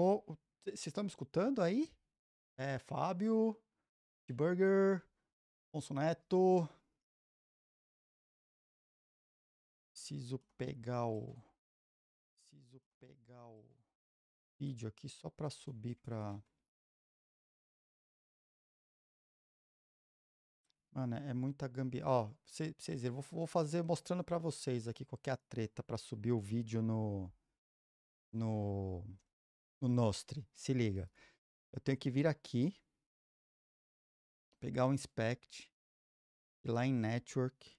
Oh, vocês estão me escutando aí? É, Fábio, Burger, Alfonso Neto. Preciso pegar o. Preciso pegar o vídeo aqui só para subir para. Mano, é muita gambi. Ó, vocês verem, vou, vou fazer mostrando para vocês aqui qual é a treta para subir o vídeo no. No no Nostre. Se liga. Eu tenho que vir aqui, pegar o Inspect, ir lá em Network,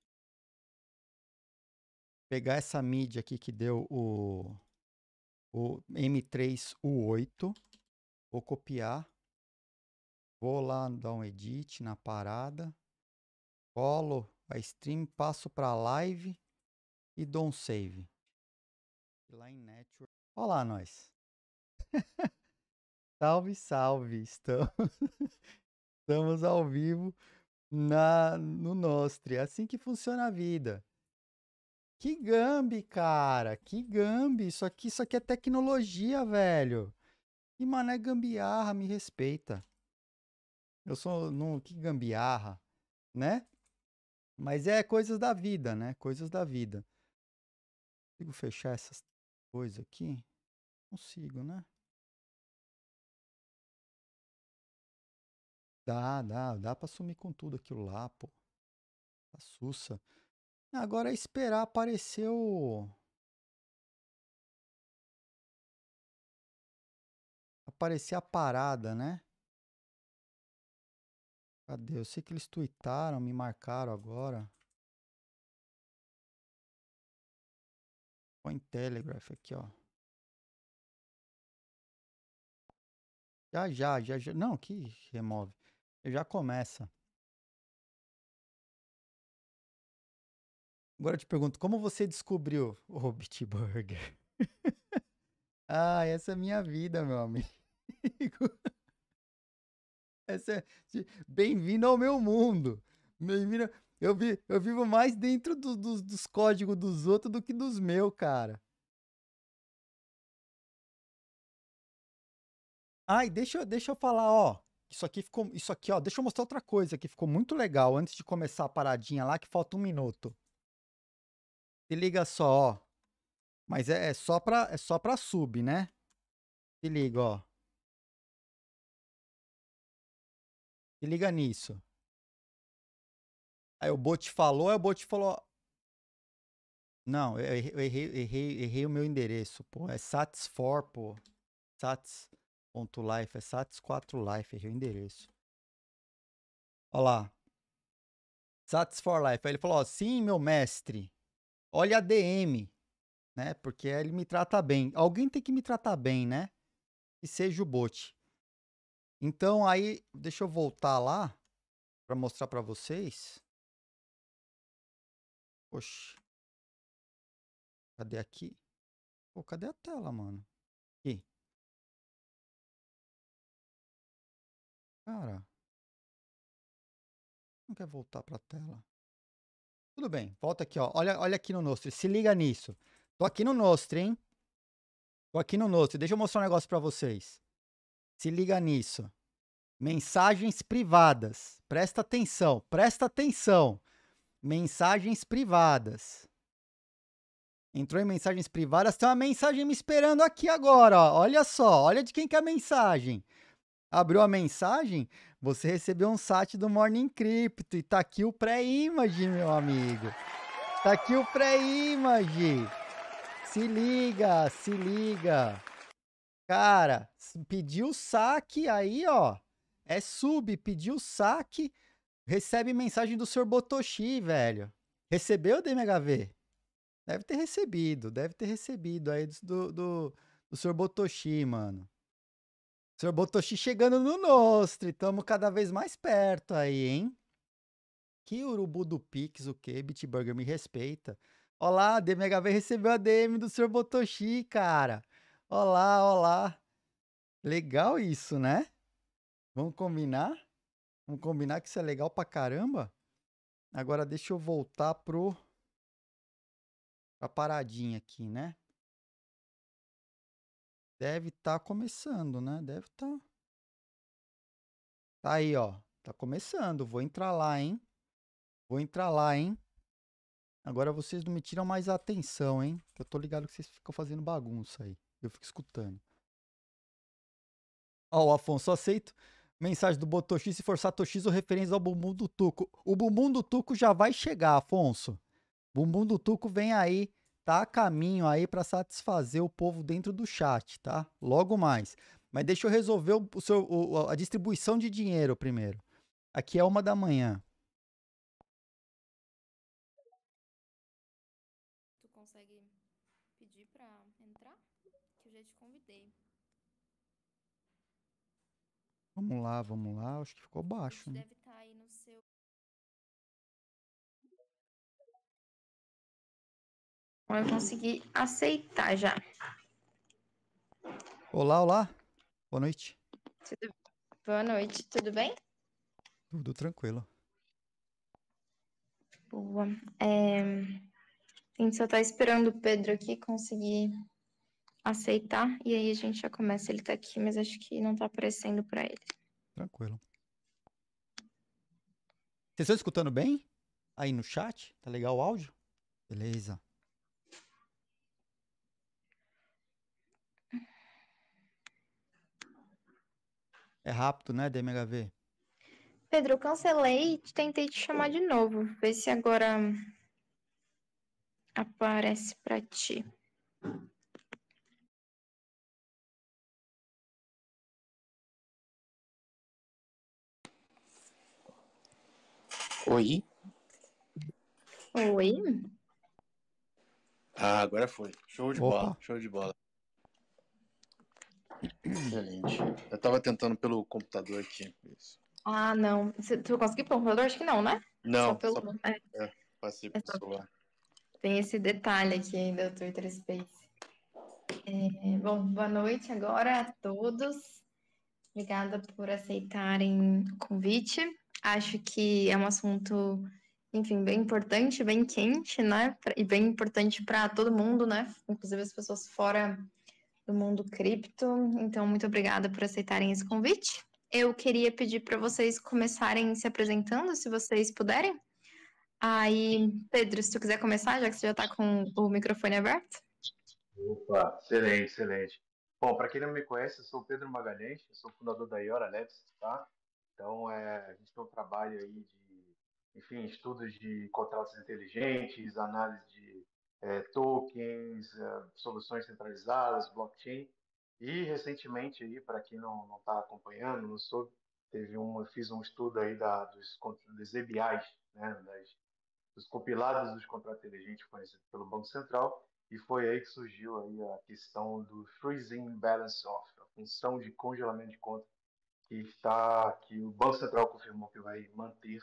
pegar essa mídia aqui que deu o, o M3U8, vou copiar, vou lá dar um edit na parada, colo a stream, passo para live e dou um save. Lá em network. Olá nós. salve, salve! Estamos, estamos ao vivo na no Nostre. É assim que funciona a vida. Que gambi, cara! Que gambi! Isso aqui, isso aqui é tecnologia, velho! Que mané gambiarra, me respeita. Eu sou. no que gambiarra, né? Mas é coisas da vida, né? Coisas da vida. Consigo fechar essas coisas aqui? Consigo, né? Dá, dá, dá pra sumir com tudo aquilo lá, pô. Tá sussa. Agora é esperar aparecer o. Aparecer a parada, né? Cadê? Eu sei que eles tweetaram, me marcaram agora. Põe Telegraph aqui, ó. Já, já, já, já. Não, que remove já começa. Agora eu te pergunto, como você descobriu o Bitburger? ah, essa é minha vida, meu amigo. essa é... Bem-vindo ao meu mundo. Bem-vindo. Eu, vi... eu vivo mais dentro do, do, dos códigos dos outros do que dos meus, cara. Ai, deixa, eu, deixa eu falar, ó. Isso aqui ficou. Isso aqui, ó. Deixa eu mostrar outra coisa que ficou muito legal antes de começar a paradinha lá, que falta um minuto. Se liga só, ó. Mas é, é só pra, é só pra sub, né? Se liga, ó. Se liga nisso. Aí o bot falou, aí o bot falou. Não, eu errei, errei, errei, o meu endereço, pô. É Satisfor, pô. Satisfor. Life, é Sats4Life, errei o endereço. Olha lá. Sats4Life. Aí ele falou, sim, meu mestre, olha a DM, né? Porque ele me trata bem. Alguém tem que me tratar bem, né? Que seja o bot. Então aí, deixa eu voltar lá para mostrar para vocês. Oxi. Cadê aqui? Pô, cadê a tela, mano? Cara, não quer voltar para a tela. Tudo bem, volta aqui, ó. Olha, olha aqui no Nostre, se liga nisso. Tô aqui no Nostre, hein? Tô aqui no Nostre. Deixa eu mostrar um negócio para vocês. Se liga nisso. Mensagens privadas. Presta atenção, presta atenção. Mensagens privadas. Entrou em mensagens privadas, tem uma mensagem me esperando aqui agora, ó. Olha só, olha de quem que é a mensagem abriu a mensagem, você recebeu um site do Morning Crypto e tá aqui o pré-image, meu amigo. Tá aqui o pré-image. Se liga, se liga. Cara, pediu saque aí, ó. É sub, pediu saque, recebe mensagem do Sr. Botoshi, velho. Recebeu, DMHV? Deve ter recebido, deve ter recebido aí do, do, do Sr. Botoshi, mano. Sr. Botoshi chegando no nosso, Estamos cada vez mais perto aí, hein? Que urubu do Pix, o quê? Bitburger me respeita. Olá, a DMHV recebeu a DM do Sr. Botoshi, cara. Olá, olá. Legal isso, né? Vamos combinar? Vamos combinar que isso é legal pra caramba? Agora deixa eu voltar pro... pra paradinha aqui, né? Deve estar tá começando, né? Deve estar. Tá... tá aí, ó. Tá começando. Vou entrar lá, hein? Vou entrar lá, hein? Agora vocês não me tiram mais a atenção, hein? Que eu tô ligado que vocês ficam fazendo bagunça aí. Eu fico escutando. Ó, o Afonso, aceito. Mensagem do Botox se forçar ou referência ao bumbum do Tuco. O bumbum do Tuco já vai chegar, Afonso. Bumbum do Tuco vem aí tá a caminho aí para satisfazer o povo dentro do chat, tá? Logo mais. Mas deixa eu resolver o, seu, o, a distribuição de dinheiro primeiro. Aqui é uma da manhã. Tu consegue pedir para entrar? Que eu já te convidei. Vamos lá, vamos lá. Acho que ficou baixo. Né? Deve eu consegui aceitar já. Olá, olá. Boa noite. Tudo... Boa noite, tudo bem? Tudo tranquilo. Boa. É... A gente só está esperando o Pedro aqui conseguir aceitar e aí a gente já começa. Ele está aqui, mas acho que não está aparecendo para ele. Tranquilo. Vocês estão escutando bem? Aí no chat? Tá legal o áudio? Beleza. É rápido, né, DMHV? Pedro, eu cancelei e tentei te chamar de novo. Vê se agora aparece para ti. Oi. Oi. Ah, agora foi. Show de Opa. bola, show de bola. Excelente. Eu tava tentando pelo computador aqui. Isso. Ah, não. Você, tu conseguiu pelo computador? Acho que não, né? Não. Só pelo... Só... É. É, passei pelo é só... celular. Tem esse detalhe aqui ainda do Twitter Space. É, bom, boa noite agora a todos. Obrigada por aceitarem o convite. Acho que é um assunto, enfim, bem importante, bem quente, né? E bem importante para todo mundo, né? Inclusive as pessoas fora do mundo cripto. Então, muito obrigada por aceitarem esse convite. Eu queria pedir para vocês começarem se apresentando, se vocês puderem. Aí, Pedro, se tu quiser começar, já que você já está com o microfone aberto. Opa, excelente, excelente. Bom, para quem não me conhece, eu sou Pedro Magalhães, eu sou fundador da Iora Labs, tá? Então, é, a gente tem um trabalho aí de, enfim, estudos de contratos inteligentes, análise de é, tokens, é, soluções centralizadas, blockchain. E recentemente, aí para quem não está acompanhando, não soube, teve um, fiz um estudo aí da, dos, dos EBIs, né, das, dos compilados dos contratos inteligentes conhecidos pelo Banco Central, e foi aí que surgiu aí a questão do freezing balance off, a função de congelamento de conta que está que o Banco Central confirmou que vai manter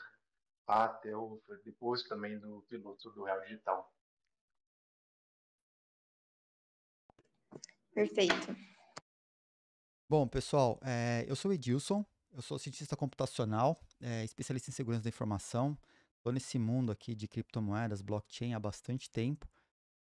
até o depois também do piloto do Real Digital. Perfeito. Bom, pessoal, é, eu sou Edilson, eu sou cientista computacional, é, especialista em segurança da informação. Estou nesse mundo aqui de criptomoedas, blockchain há bastante tempo.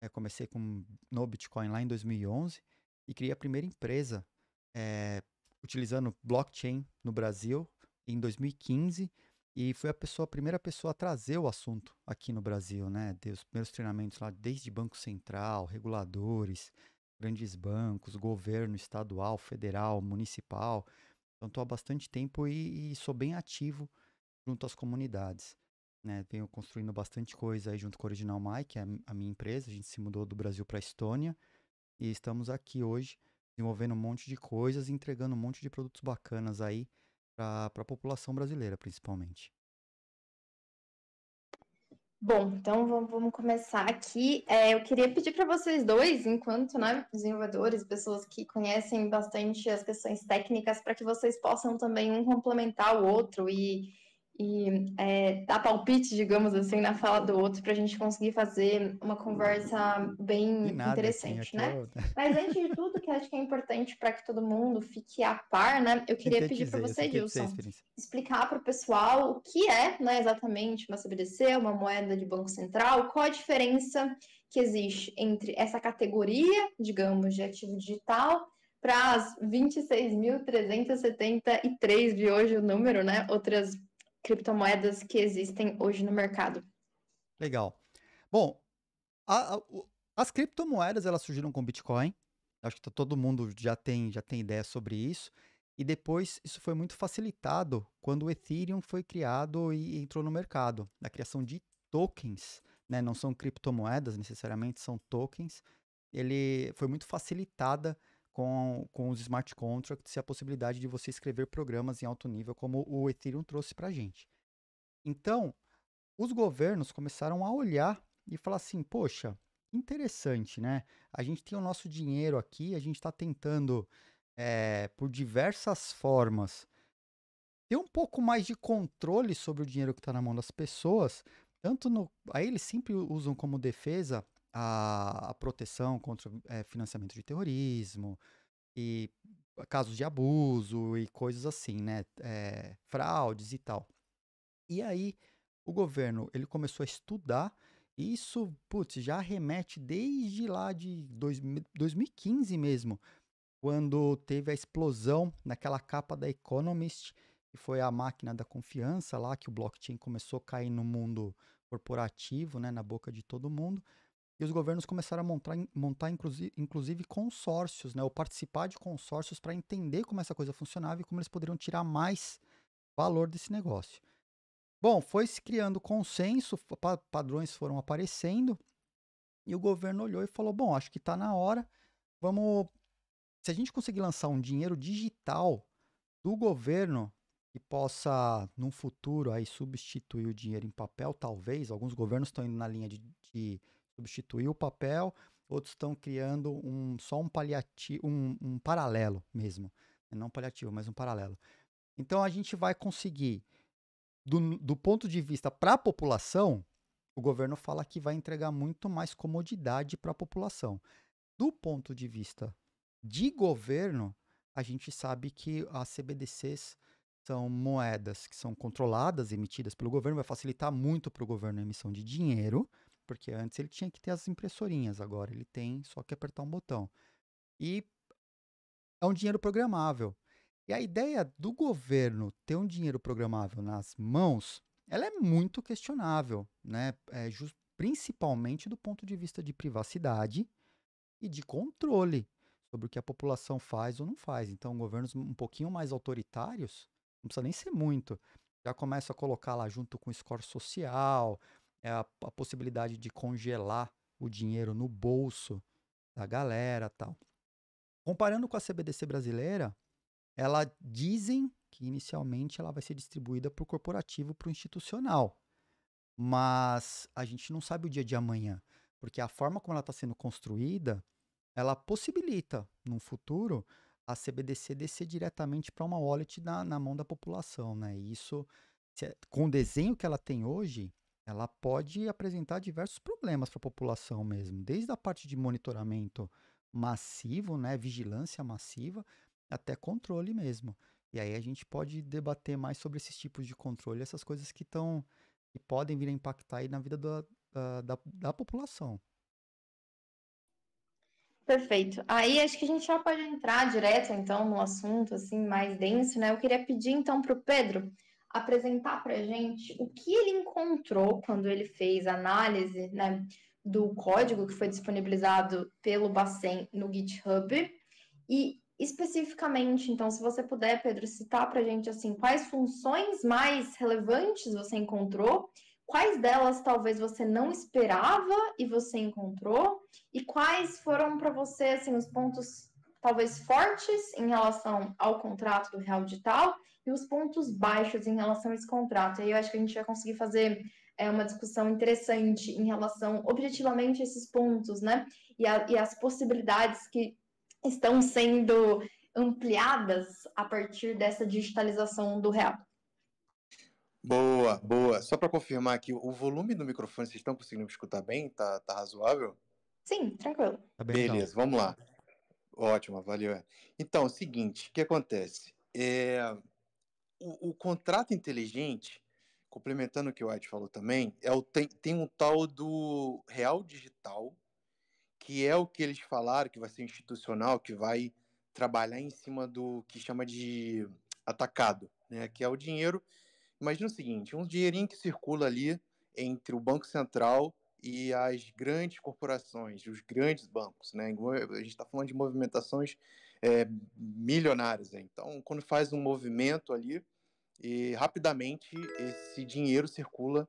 É, comecei com, no Bitcoin lá em 2011 e criei a primeira empresa é, utilizando blockchain no Brasil em 2015 e fui a pessoa, a primeira pessoa a trazer o assunto aqui no Brasil, né? Dei os primeiros treinamentos lá, desde Banco Central, reguladores, grandes bancos, governo estadual, federal, municipal. Então, estou há bastante tempo e, e, sou bem ativo junto às comunidades. Né? Venho construindo bastante coisa aí junto com a Original My, que é a minha empresa. A gente se mudou do Brasil para a Estônia e estamos aqui hoje desenvolvendo um monte de coisas, entregando um monte de produtos bacanas aí para a população brasileira, principalmente. Bom, então vamos começar aqui. É, eu queria pedir para vocês dois, enquanto né, desenvolvedores, pessoas que conhecem bastante as questões técnicas, para que vocês possam também um complementar o outro e e é, dar palpite, digamos assim, na fala do outro para a gente conseguir fazer uma conversa bem nada, assim, interessante, assim, né? Eu... Mas antes de tudo, que acho que é importante para que todo mundo fique a par, né? Eu queria pedir para você, Dilson, é explicar para o pessoal o que é, né, exatamente uma CBDC, uma moeda de banco central, qual a diferença que existe entre essa categoria, digamos, de ativo digital para as 26.373 de hoje o número, né? Outras criptomoedas que existem hoje no mercado. Legal. Bom, a, a, as criptomoedas elas surgiram com Bitcoin. Acho que tá, todo mundo já tem, já tem ideia sobre isso. E depois isso foi muito facilitado quando o Ethereum foi criado e entrou no mercado. Na criação de tokens, né? não são criptomoedas necessariamente, são tokens. Ele foi muito facilitada com, com os smart contracts e a possibilidade de você escrever programas em alto nível, como o Ethereum trouxe para a gente. Então, os governos começaram a olhar e falar assim: poxa, interessante, né? A gente tem o nosso dinheiro aqui, a gente está tentando, é, por diversas formas, ter um pouco mais de controle sobre o dinheiro que está na mão das pessoas. Tanto no. Aí eles sempre usam como defesa a, a proteção contra é, financiamento de terrorismo e casos de abuso e coisas assim, né? É, fraudes e tal. E aí o governo ele começou a estudar isso, putz, já remete desde lá de dois, 2015 mesmo, quando teve a explosão naquela capa da Economist, que foi a máquina da confiança lá que o blockchain começou a cair no mundo corporativo, né, na boca de todo mundo. E os governos começaram a montar, montar inclusive, inclusive consórcios, né, ou participar de consórcios para entender como essa coisa funcionava e como eles poderiam tirar mais valor desse negócio. Bom, foi se criando consenso, pa padrões foram aparecendo, e o governo olhou e falou: bom, acho que está na hora, vamos. Se a gente conseguir lançar um dinheiro digital do governo que possa, num futuro, aí substituir o dinheiro em papel, talvez, alguns governos estão indo na linha de, de substituir o papel, outros estão criando um, só um paliativo, um, um paralelo mesmo. Não paliativo, mas um paralelo. Então a gente vai conseguir, do, do ponto de vista para a população, o governo fala que vai entregar muito mais comodidade para a população. Do ponto de vista de governo, a gente sabe que as CBDCs são moedas que são controladas, emitidas pelo governo, vai facilitar muito para o governo a emissão de dinheiro, porque antes ele tinha que ter as impressorinhas, agora ele tem só que apertar um botão. E é um dinheiro programável. E a ideia do governo ter um dinheiro programável nas mãos, ela é muito questionável, né? É just, principalmente do ponto de vista de privacidade e de controle sobre o que a população faz ou não faz. Então, governos um pouquinho mais autoritários, não precisa nem ser muito, já começa a colocar lá junto com o score social, é a, a possibilidade de congelar o dinheiro no bolso da galera tal. Comparando com a CBDC brasileira, ela dizem que inicialmente ela vai ser distribuída para o corporativo, para o institucional. Mas a gente não sabe o dia de amanhã, porque a forma como ela está sendo construída, ela possibilita, num futuro, a CBDC descer diretamente para uma wallet na, na, mão da população, né? E isso, se, é, com o desenho que ela tem hoje, ela pode apresentar diversos problemas para a população mesmo, desde a parte de monitoramento massivo, né, vigilância massiva, até controle mesmo. E aí a gente pode debater mais sobre esses tipos de controle, essas coisas que estão e podem vir a impactar aí na vida da, da, da, da população. Perfeito. Aí acho que a gente já pode entrar direto então no assunto assim mais denso, né? Eu queria pedir então para o Pedro apresentar para gente o que ele encontrou quando ele fez análise né, do código que foi disponibilizado pelo Bacen no GitHub e especificamente, então, se você puder, Pedro, citar para gente assim quais funções mais relevantes você encontrou, quais delas talvez você não esperava e você encontrou e quais foram para você assim os pontos talvez fortes em relação ao contrato do Real Digital e os pontos baixos em relação a esse contrato. E aí eu acho que a gente vai conseguir fazer é, uma discussão interessante em relação, objetivamente, a esses pontos, né? E, a, e as possibilidades que estão sendo ampliadas a partir dessa digitalização do real. Boa, boa. Só para confirmar aqui, o volume do microfone, vocês estão conseguindo me escutar bem? Tá, tá razoável? Sim, tranquilo. Tá bem, Beleza, então. vamos lá. Ótimo, valeu. É. Então, é o seguinte, o que acontece? É, o, o, contrato inteligente, complementando o que o White falou também, é o, tem, tem um tal do real digital, que é o que eles falaram, que vai ser institucional, que vai trabalhar em cima do que chama de atacado, né? que é o dinheiro. Imagina o seguinte: um dinheirinho que circula ali entre o Banco Central e as grandes corporações, os grandes bancos. Né? A gente está falando de movimentações é, milionários. Né? Então, quando faz um movimento ali, e rapidamente esse dinheiro circula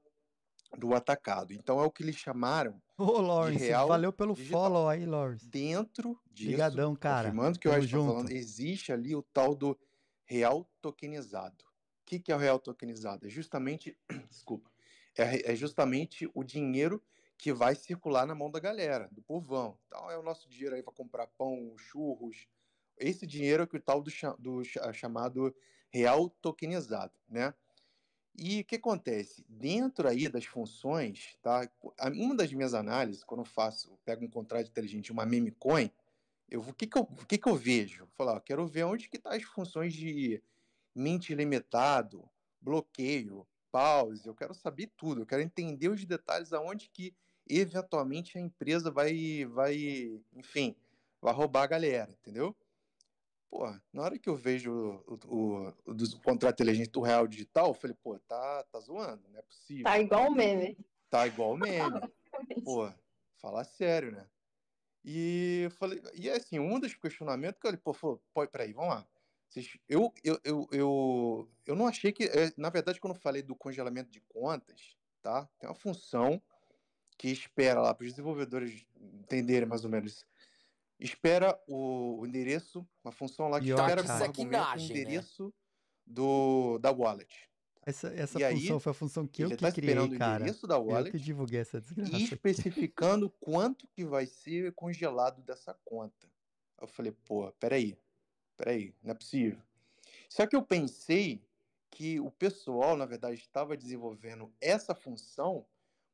do atacado. Então é o que eles chamaram Ô, Lawrence, de real valeu pelo digital. follow aí, Lawrence. Dentro disso, Obrigadão, cara. Mando que eu acho tá falando, existe ali o tal do real tokenizado. O que, que é o real tokenizado? É justamente, desculpa, é, é justamente o dinheiro que vai circular na mão da galera, do povão. Então é o nosso dinheiro aí para comprar pão, churros, esse dinheiro é que o tal do, do ah, chamado real tokenizado, né? E o que acontece? Dentro aí das funções, tá? Uma das minhas análises, quando eu faço, eu pego um contrato inteligente, uma meme coin, eu, o, que, que, eu, o que, que eu vejo? Vou falar, eu quero ver onde que tá as funções de mente limitado, bloqueio, pause, eu quero saber tudo, eu quero entender os detalhes aonde que eventualmente a empresa vai, vai enfim, vai roubar a galera, entendeu? pô, na hora que eu vejo o, o, o, o contrato inteligente do Real Digital, eu falei, pô, tá, tá zoando, não é possível. Tá igual o meme. Tá igual o meme. pô, falar sério, né? E eu falei, e assim, um dos questionamentos que eu falei, pô, falou, pô, peraí, vamos lá. Eu, eu, eu, eu, eu não achei que. É, na verdade, quando eu falei do congelamento de contas, tá? Tem uma função que espera lá para os desenvolvedores entenderem mais ou menos espera o endereço, uma função lá que e espera com o endereço né? do, da wallet. Essa, essa função aí, foi a função que tá eu que tá criei, cara. Wallet, eu que divulguei essa desgraça. E especificando quanto que vai ser congelado dessa conta. Eu falei, pô, peraí, peraí, não é possível. Só que eu pensei que o pessoal, na verdade, estava desenvolvendo essa função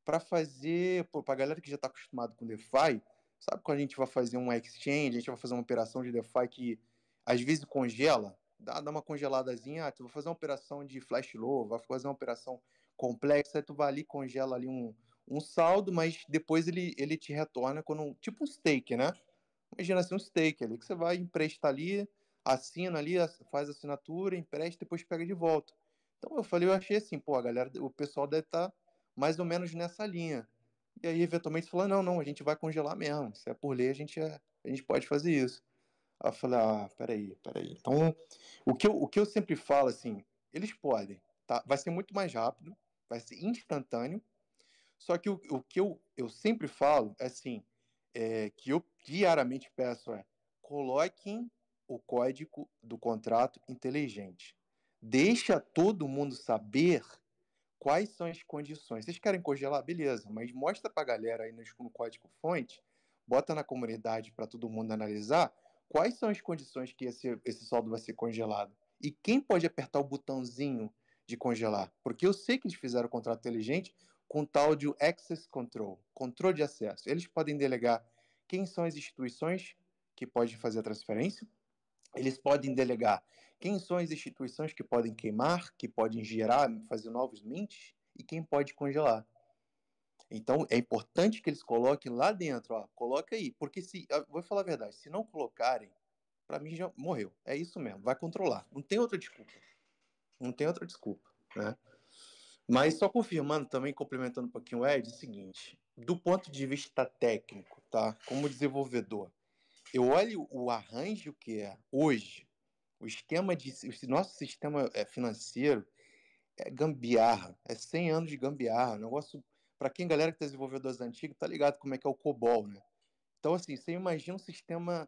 para fazer, para a galera que já está acostumado com DeFi, Sabe quando a gente vai fazer um exchange, a gente vai fazer uma operação de DeFi que às vezes congela, dá, dá uma congeladazinha, ah, tu vai fazer uma operação de flash low, vai fazer uma operação complexa, tu vai ali, congela ali um, um saldo, mas depois ele, ele te retorna quando, tipo um stake, né? Imagina assim, um stake ali, que você vai, emprestar ali, assina ali, faz assinatura, empresta, depois pega de volta. Então eu falei, eu achei assim, pô, a galera, o pessoal deve estar tá mais ou menos nessa linha. E aí, eventualmente, você fala, não, não, a gente vai congelar mesmo. Se é por lei, a gente, é, a gente pode fazer isso. Aí eu falei, ah, peraí, peraí. Então, o que eu, o que eu sempre falo, assim, eles podem, tá? Vai ser muito mais rápido, vai ser instantâneo. Só que o, o que eu, eu sempre falo, é assim, é, que eu diariamente peço é, coloquem o código do contrato inteligente. Deixa todo mundo saber quais são as condições. Vocês querem congelar? Beleza, mas mostra para a galera aí no código fonte, bota na comunidade para todo mundo analisar quais são as condições que esse, esse saldo vai ser congelado. E quem pode apertar o botãozinho de congelar? Porque eu sei que eles fizeram o contrato inteligente com tal de access control, controle de acesso. Eles podem delegar quem são as instituições que podem fazer a transferência, eles podem delegar. Quem são as instituições que podem queimar, que podem gerar, fazer novos mints e quem pode congelar. Então é importante que eles coloquem lá dentro, ó, coloca aí, porque se, ah, vou falar a verdade, se não colocarem, para mim já morreu. É isso mesmo, vai controlar. Não tem outra desculpa. Não tem outra desculpa, né? Mas só confirmando também, complementando um pouquinho o Ed, é o seguinte, do ponto de vista técnico, tá? Como desenvolvedor, eu olho o arranjo que é hoje, o esquema de. O nosso sistema é, financeiro é gambiarra, é 100 anos de gambiarra. Negócio. Para quem galera que tá desenvolvedores antigos, tá ligado como é que é o COBOL, né? Então, assim, você imagina um sistema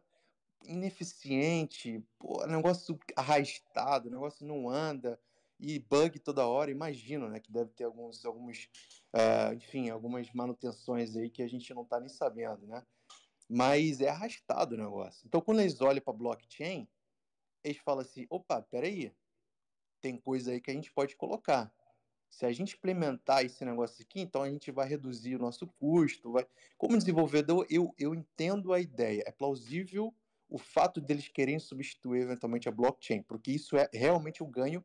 ineficiente, pô, negócio arrastado, negócio não anda, e bug toda hora, imagino, né? Que deve ter alguns, alguns uh, enfim, algumas manutenções aí que a gente não tá nem sabendo, né? Mas é arrastado o negócio. Então, quando eles olham para blockchain, eles falam assim: opa, peraí, tem coisa aí que a gente pode colocar. Se a gente implementar esse negócio aqui, então a gente vai reduzir o nosso custo. Vai... Como desenvolvedor, eu, eu entendo a ideia. É plausível o fato deles quererem substituir eventualmente a blockchain, porque isso é realmente o um ganho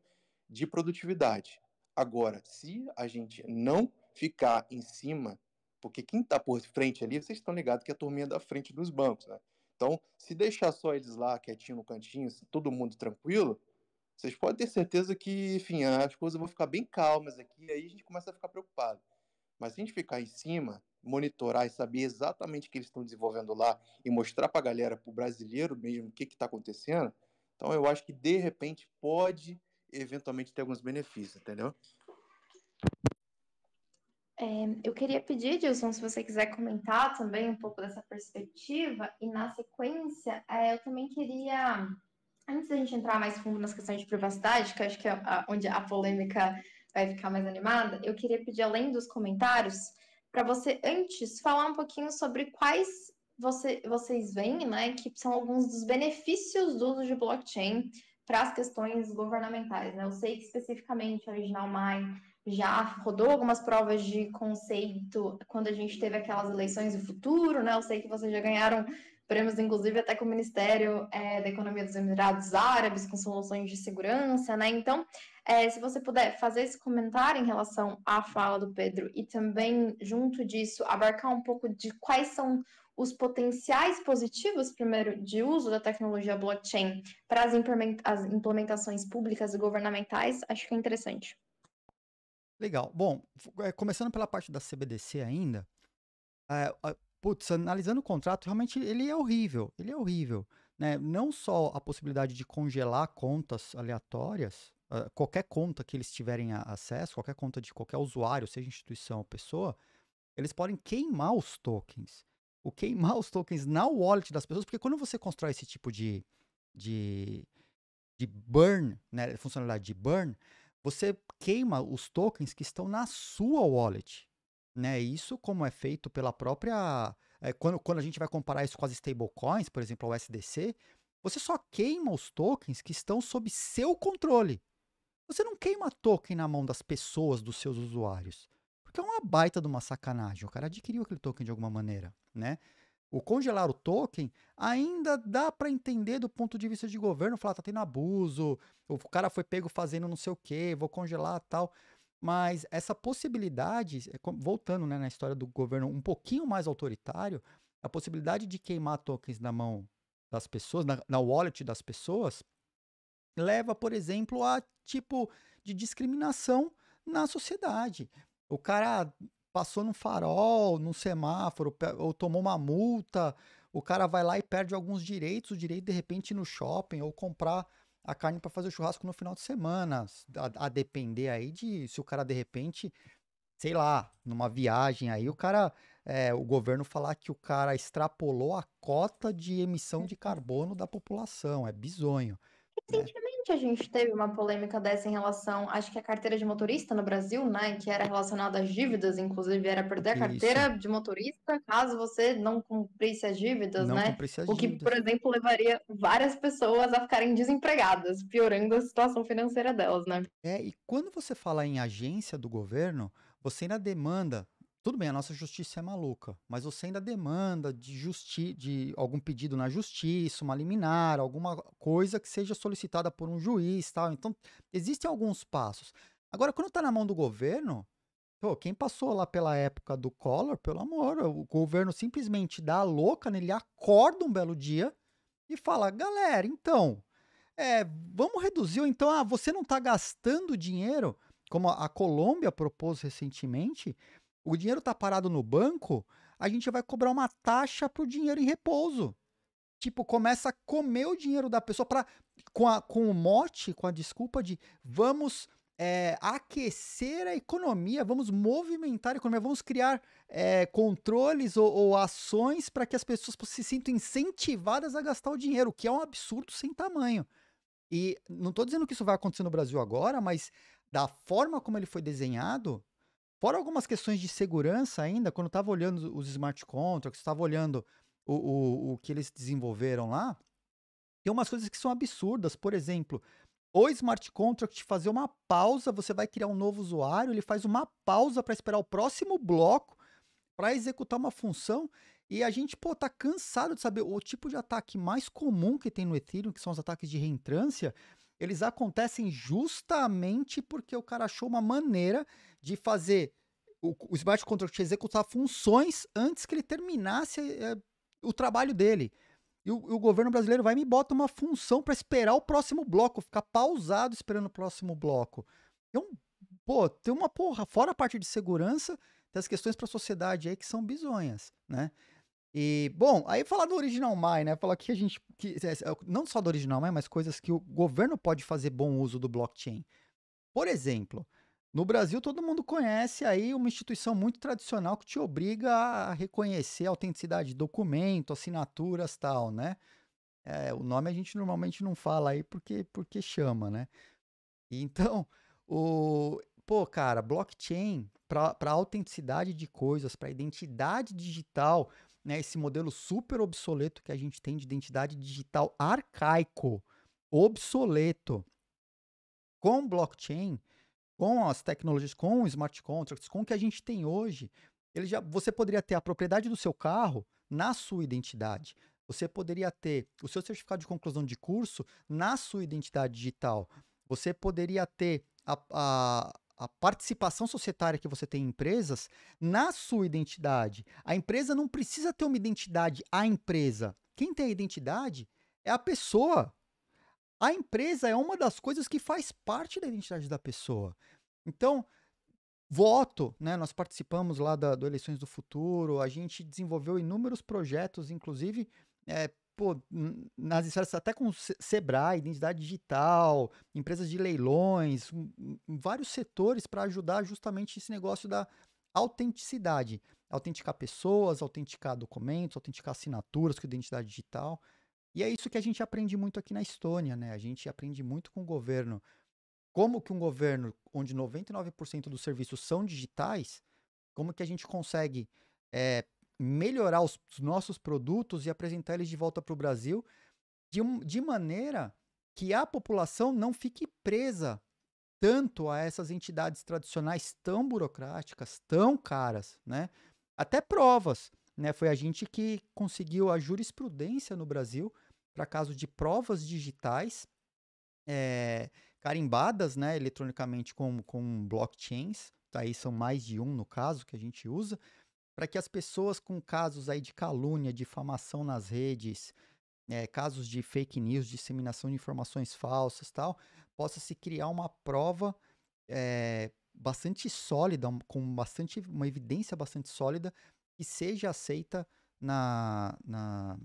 de produtividade. Agora, se a gente não ficar em cima porque quem está por frente ali, vocês estão ligados que é a turminha é da frente dos bancos, né? Então, se deixar só eles lá quietinho no cantinho, todo mundo tranquilo, vocês podem ter certeza que, enfim, ah, as coisas vão ficar bem calmas aqui, aí a gente começa a ficar preocupado. Mas se a gente ficar em cima, monitorar e saber exatamente o que eles estão desenvolvendo lá e mostrar para a galera, para o brasileiro mesmo, o que está acontecendo, então eu acho que de repente pode eventualmente ter alguns benefícios, entendeu? É, eu queria pedir, Gilson, se você quiser comentar também um pouco dessa perspectiva, e na sequência, é, eu também queria, antes da gente entrar mais fundo nas questões de privacidade, que acho que é a, onde a polêmica vai ficar mais animada, eu queria pedir, além dos comentários, para você antes falar um pouquinho sobre quais você, vocês veem, né, que são alguns dos benefícios do uso de blockchain para as questões governamentais, né? Eu sei que especificamente a Original Mine já rodou algumas provas de conceito quando a gente teve aquelas eleições do futuro, né? Eu sei que vocês já ganharam prêmios, inclusive, até com o Ministério é, da Economia dos Emirados Árabes, com soluções de segurança, né? Então, é, se você puder fazer esse comentário em relação à fala do Pedro e também, junto disso, abarcar um pouco de quais são os potenciais positivos, primeiro, de uso da tecnologia blockchain para as implementações públicas e governamentais, acho que é interessante. Legal. Bom, eh, começando pela parte da CBDC ainda, é, putz, analisando o contrato, realmente ele é horrível. Ele é horrível. Né? Não só a possibilidade de congelar contas aleatórias, ah, qualquer conta que eles tiverem acesso, qualquer conta de qualquer usuário, seja instituição ou pessoa, eles podem queimar os tokens. O queimar os tokens na wallet das pessoas, porque quando você constrói esse tipo de, de, de burn, né, funcionalidade de burn, você queima os tokens que estão na sua wallet. Né? Isso como é feito pela própria. É, quando, quando a gente vai comparar isso com as stablecoins, por exemplo, a USDC, você só queima os tokens que estão sob seu controle. Você não queima token na mão das pessoas, dos seus usuários. Porque é uma baita de uma sacanagem. O cara adquiriu aquele token de alguma maneira, né? o congelar o token ainda dá para entender do ponto de vista de governo, falar tá tendo abuso, o cara foi pego fazendo não sei o que, vou congelar tal. Mas essa possibilidade, é voltando né, na história do governo um pouquinho mais autoritário, a possibilidade de queimar tokens na mão das pessoas, na, na wallet das pessoas, leva, por exemplo, a tipo de discriminação na sociedade. O cara passou num farol, num semáforo, ou tomou uma multa, o cara vai lá e perde alguns direitos, o direito de repente ir no shopping ou comprar a carne para fazer o churrasco no final de semana, a, a depender aí de se o cara de repente sei lá, numa viagem aí, o cara, é, o governo falar que o cara extrapolou a cota de emissão de carbono da população, é bizonho. Né? Recentemente a gente teve uma polêmica dessa em relação, acho que a é carteira de motorista no Brasil, né, que era relacionada às dívidas, inclusive era perder a carteira Isso. de motorista caso você não cumprisse as dívidas, não né? Cumprisse as o que, dívidas. por exemplo, levaria várias pessoas a ficarem desempregadas, piorando a situação financeira delas, né? É, e quando você fala em agência do governo, você ainda demanda tudo bem, a nossa justiça é maluca, mas você ainda demanda de, justi de algum pedido na justiça, uma liminar, alguma coisa que seja solicitada por um juiz tal. Então, existem alguns passos. Agora, quando está na mão do governo, Pô, quem passou lá pela época do Collor, pelo amor, o governo simplesmente dá a louca nele, acorda um belo dia e fala: galera, então, é, vamos reduzir. Ou então, ah, você não está gastando dinheiro, como a Colômbia propôs recentemente, o dinheiro está parado no banco, a gente vai cobrar uma taxa para o dinheiro em repouso. Tipo, começa a comer o dinheiro da pessoa pra, com, a, com o mote, com a desculpa de vamos é, aquecer a economia, vamos movimentar a economia, vamos criar é, controles ou, ou ações para que as pessoas se sintam incentivadas a gastar o dinheiro, que é um absurdo sem tamanho. E não estou dizendo que isso vai acontecer no Brasil agora, mas da forma como ele foi desenhado, Fora algumas questões de segurança ainda, quando eu estava olhando os smart contracts, estava olhando o, o, o que eles desenvolveram lá, tem umas coisas que são absurdas. Por exemplo, o smart contract fazer uma pausa, você vai criar um novo usuário, ele faz uma pausa para esperar o próximo bloco para executar uma função. E a gente, pô, tá cansado de saber o tipo de ataque mais comum que tem no Ethereum, que são os ataques de reentrância, eles acontecem justamente porque o cara achou uma maneira de fazer o, o smart contract executar funções antes que ele terminasse é, o trabalho dele. E o, o, governo brasileiro vai e me bota uma função para esperar o próximo bloco, ficar pausado esperando o próximo bloco. Então, pô, tem uma porra, fora a parte de segurança, tem as questões para a sociedade aí que são bizonhas, né? E, bom, aí falar do Original Mai, né? Falar que a gente. Que, é, é, não só do Original Mai, mas coisas que o governo pode fazer bom uso do blockchain. Por exemplo, no Brasil todo mundo conhece aí uma instituição muito tradicional que te obriga a reconhecer a autenticidade de documento, assinaturas tal, né? É, o nome a gente normalmente não fala aí porque, porque chama, né? Então, o. Pô, cara, blockchain para autenticidade de coisas, para identidade digital, né, esse modelo super obsoleto que a gente tem de identidade digital arcaico, obsoleto, com blockchain, com as tecnologias, com smart contracts, com o que a gente tem hoje, ele já, você poderia ter a propriedade do seu carro na sua identidade. Você poderia ter o seu certificado de conclusão de curso na sua identidade digital. Você poderia ter a, a, a participação societária que você tem em empresas na sua identidade. A empresa não precisa ter uma identidade a empresa. Quem tem a identidade é a pessoa. A empresa é uma das coisas que faz parte da identidade da pessoa. Então, voto, né? Nós participamos lá da, do Eleições do Futuro, a gente desenvolveu inúmeros projetos, inclusive é, pô, nas histórias, até com Sebrae, identidade digital, empresas de leilões, vários setores para ajudar justamente esse negócio da autenticidade. Autenticar pessoas, autenticar documentos, autenticar assinaturas com identidade digital. E é isso que a gente aprende muito aqui na Estônia, né? A gente aprende muito com o governo. Como que um governo onde 99% dos serviços são digitais, como que a gente consegue é, melhorar os nossos produtos e apresentar eles de volta para o Brasil de, de maneira que a população não fique presa tanto a essas entidades tradicionais tão burocráticas, tão caras, né? Até provas, né? Foi a gente que conseguiu a jurisprudência no Brasil para caso de provas digitais é, carimbadas, né, eletronicamente com, com blockchains. Tá aí são mais de um no caso que a gente usa para que as pessoas com casos aí de calúnia, difamação nas redes, é, casos de fake news, disseminação de informações falsas tal, possa se criar uma prova é, bastante sólida, com bastante uma evidência bastante sólida que seja aceita na, na,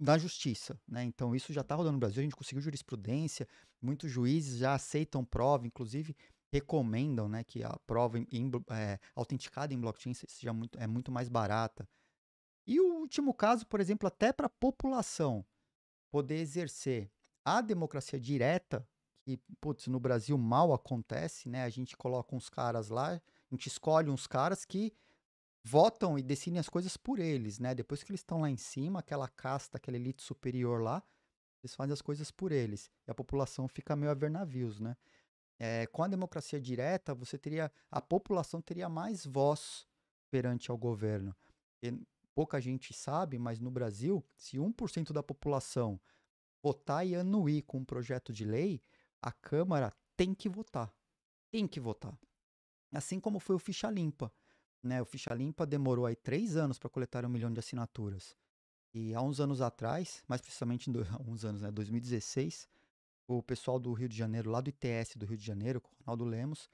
da justiça. Né? Então isso já está rodando no Brasil, a gente conseguiu jurisprudência, muitos juízes já aceitam prova, inclusive recomendam né, que a prova em, em, é, autenticada em blockchain seja muito, é muito mais barata. E o último caso, por exemplo, até para a população poder exercer a democracia direta, que, putz, no Brasil mal acontece, né? A gente coloca uns caras lá, a gente escolhe uns caras que votam e decidem as coisas por eles, né? Depois que eles estão lá em cima, aquela casta, aquela elite superior lá, eles fazem as coisas por eles. E a população fica meio a ver navios, né? É, com a democracia direta, você teria a população teria mais voz perante ao governo. E pouca gente sabe, mas no Brasil, se 1% da população votar e anuir com um projeto de lei, a Câmara tem que votar. Tem que votar. Assim como foi o Ficha Limpa. Né? O Ficha Limpa demorou aí três anos para coletar um milhão de assinaturas. E há uns anos atrás, mais precisamente em uns anos, né, 2016, o pessoal do Rio de Janeiro, lá do ITS do Rio de Janeiro, com o Ronaldo Lemos,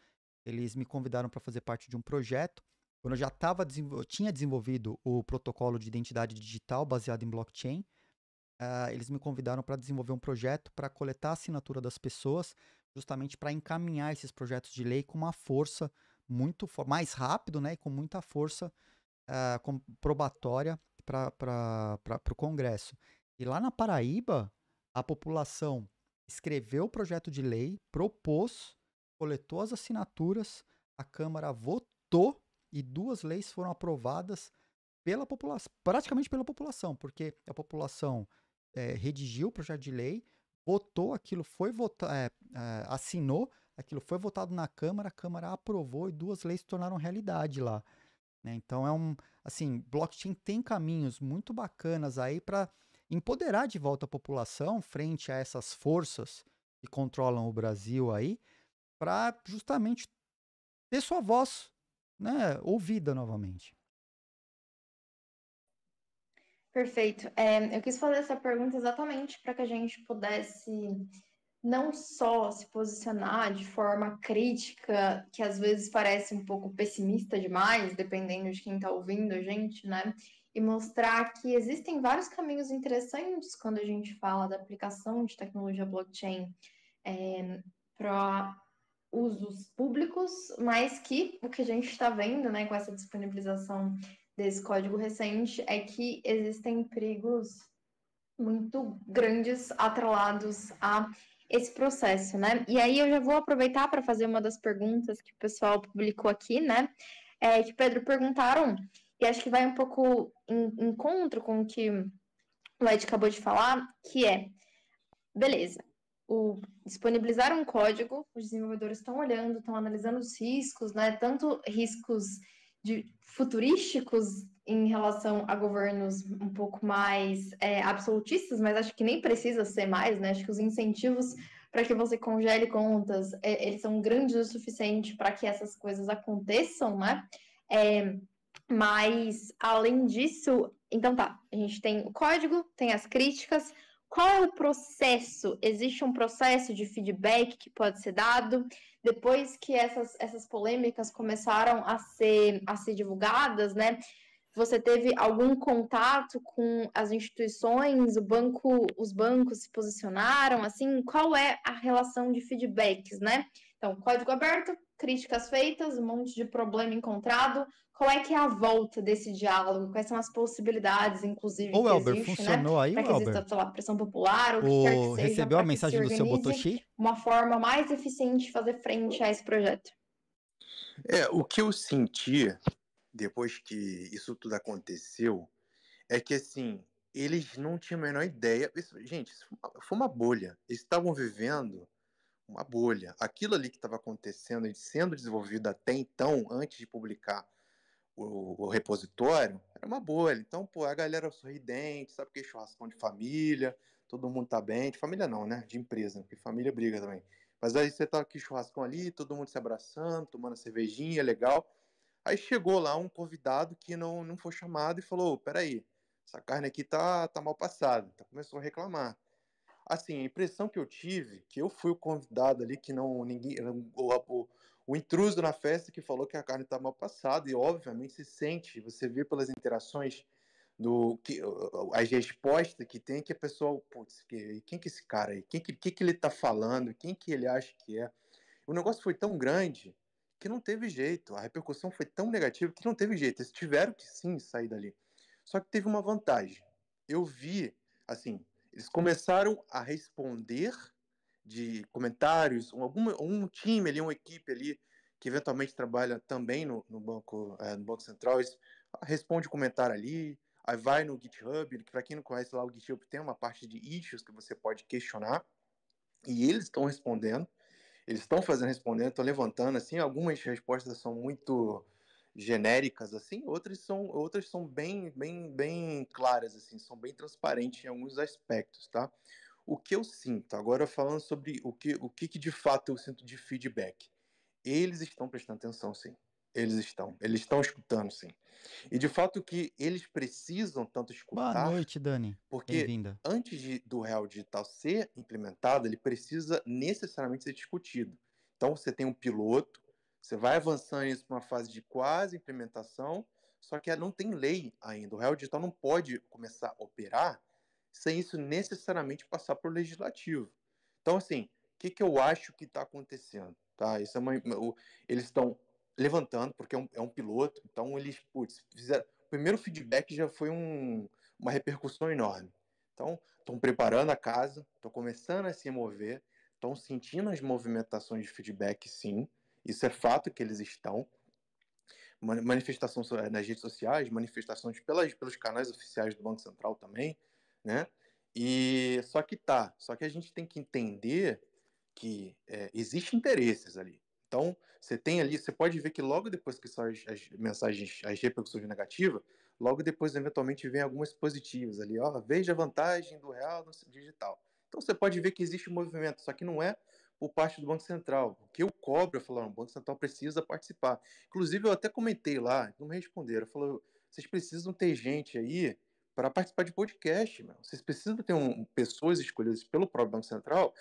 eles me convidaram para fazer parte de um projeto. Quando eu já tava, eu tinha desenvolvido o protocolo de identidade digital baseado em blockchain, uh, eles me convidaram para desenvolver um projeto para coletar a assinatura das pessoas, justamente para encaminhar esses projetos de lei com uma força muito mais rápido, né, e com muita força uh, ah, comprobatória para o Congresso. E lá na Paraíba, a população escreveu o projeto de lei, propôs, coletou as assinaturas, a Câmara votou e duas leis foram aprovadas pela população, praticamente pela população, porque a população é, redigiu o projeto de lei, votou aquilo, foi é, é, assinou, aquilo foi votado na Câmara, a Câmara aprovou e duas leis se tornaram realidade lá. Né? Então é um, assim, blockchain tem caminhos muito bacanas aí para empoderar de volta a população frente a essas forças que controlam o Brasil aí, para justamente ter sua voz né, ouvida novamente. Perfeito. É, eu quis fazer essa pergunta exatamente para que a gente pudesse não só se posicionar de forma crítica, que às vezes parece um pouco pessimista demais, dependendo de quem está ouvindo a gente, né? e mostrar que existem vários caminhos interessantes quando a gente fala da aplicação de tecnologia blockchain é, para usos públicos, mas que o que a gente está vendo né, com essa disponibilização desse código recente é que existem perigos muito grandes atrelados a esse processo, né? E aí eu já vou aproveitar para fazer uma das perguntas que o pessoal publicou aqui, né? É, que Pedro perguntaram e acho que vai um pouco em encontro com o que o Ed acabou de falar, que é, beleza, o disponibilizar um código, os desenvolvedores estão olhando, estão analisando os riscos, né? Tanto riscos de futurísticos em relação a governos um pouco mais é, absolutistas, mas acho que nem precisa ser mais, né? Acho que os incentivos para que você congele contas, é, eles são grandes o suficiente para que essas coisas aconteçam, né? É, mas, além disso, então tá, a gente tem o código, tem as críticas. Qual é o processo? Existe um processo de feedback que pode ser dado? Depois que essas, essas polêmicas começaram a ser, a ser divulgadas, né? Você teve algum contato com as instituições, o banco, os bancos se posicionaram, assim, qual é a relação de feedbacks, né? Então, código aberto, críticas feitas, um monte de problema encontrado. Qual é que é a volta desse diálogo? Quais são as possibilidades, inclusive, ou Elber, existe, né? funcionou né? aí, para que Elber? exista, lá, pressão popular, o que quer que seja, Recebeu a mensagem do seu Botoshi? Uma forma mais eficiente de fazer frente a esse projeto. É, o que eu senti depois que isso tudo aconteceu é que, assim, eles não tinham a menor ideia. Isso, gente, isso foi uma bolha. Eles estavam vivendo uma bolha. Aquilo ali que estava acontecendo e sendo desenvolvido até então, antes de publicar o, o, repositório, era uma bolha. Então, pô, a galera sorridente, sabe que é churrascão de família, todo mundo tá bem. De família não, né? De empresa, porque família briga também. Mas aí você tá aqui churrascão ali, todo mundo se abraçando, tomando cervejinha, legal. Aí chegou lá um convidado que não, não foi chamado e falou: peraí, essa carne aqui tá, tá mal passada. Então começou a reclamar assim, a impressão que eu tive, que eu fui o convidado ali, que não, ninguém, o, o, o, intruso na festa que falou que a carne estava tá mal passada, e obviamente se sente, você vê pelas interações, do que, as respostas que tem, que a pessoa, putz, que, quem que é esse cara aí? Quem que, que, que ele está falando? Quem que ele acha que é? O negócio foi tão grande que não teve jeito, a repercussão foi tão negativa que não teve jeito, eles tiveram que sim sair dali. Só que teve uma vantagem, eu vi, assim, eles começaram a responder de comentários, um, algum, um time ali, uma equipe ali, que eventualmente trabalha também no, no banco, é, no banco Central, ah, responde o comentário ali, aí vai no GitHub, para quem não conhece lá, o GitHub tem uma parte de issues que você pode questionar, e eles estão respondendo, eles estão fazendo respondendo, estão levantando, assim, algumas respostas são muito genéricas assim, outras são outras são bem bem bem claras assim, são bem transparentes em alguns aspectos, tá? O que eu sinto agora falando sobre o que o que, que de fato eu sinto de feedback. Eles estão prestando atenção, sim. Eles estão, eles estão escutando, sim. E de fato que eles precisam tanto escutar. Boa noite, Dani. Porque antes de, do real digital ser implementado, ele precisa necessariamente ser discutido. Então você tem um piloto, você vai avançando isso para uma fase de quase implementação, só que não tem lei ainda. O real digital não pode começar a operar sem isso necessariamente passar por legislativo. Então, assim, o que, que eu acho que está acontecendo? Tá? Isso é uma, eles estão levantando, porque é um, é um, piloto, então eles, putz, fizeram. O primeiro feedback já foi um, uma repercussão enorme. Então, estão preparando a casa, estão começando a se mover, estão sentindo as movimentações de feedback, sim. Isso é fato que eles estão. Manifestação é, nas redes sociais, manifestações pelas, pelos canais oficiais do Banco Central também, né? E só que tá, só que a gente tem que entender que é, existem interesses ali. Então, você tem ali, você pode ver que logo depois que são as, as, mensagens, as repercussões negativas, logo depois, eventualmente, vem algumas positivas ali. Ó, veja a vantagem do real no digital. Então, você pode ver que existe um movimento, só que não é por parte do Banco Central. que eu cobro, eu falo, o Banco Central precisa participar. Inclusive, eu até comentei lá, não me responderam. Eu falo, vocês precisam ter gente aí para participar de podcast, meu. Vocês precisam ter um, pessoas escolhidas pelo próprio Banco Central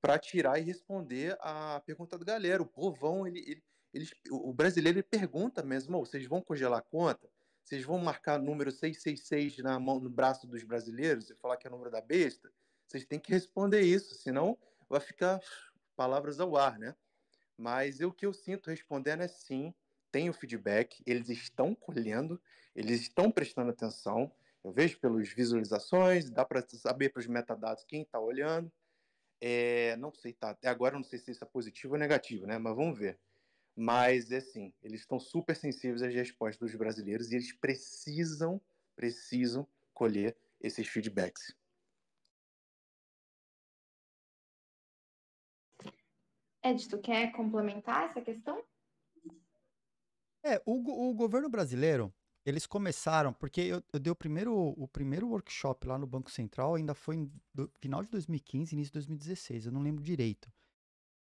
para tirar e responder a pergunta do galera. O povão, ele, ele, ele o brasileiro ele pergunta mesmo, vocês vão congelar a conta? Vocês vão marcar número 666 na mão, no braço dos brasileiros e falar que é o número da besta? Vocês têm que responder isso, senão vai ficar palavras ao ar, né? Mas o que eu sinto respondendo é sim, tem o feedback, eles estão colhendo, eles estão prestando atenção. Eu vejo pelas visualizações, dá para saber pelos metadados quem está olhando. É, não sei, tá, até agora não sei se isso é positivo ou negativo, né? Mas vamos ver. Mas, é assim, eles estão super sensíveis às respostas dos brasileiros e eles precisam, precisam colher esses feedbacks. Ed, tu quer complementar essa questão? É, o, o governo brasileiro, eles começaram, porque eu, eu, dei o primeiro, o primeiro workshop lá no Banco Central, ainda foi no final de 2015, início de 2016, eu não lembro direito.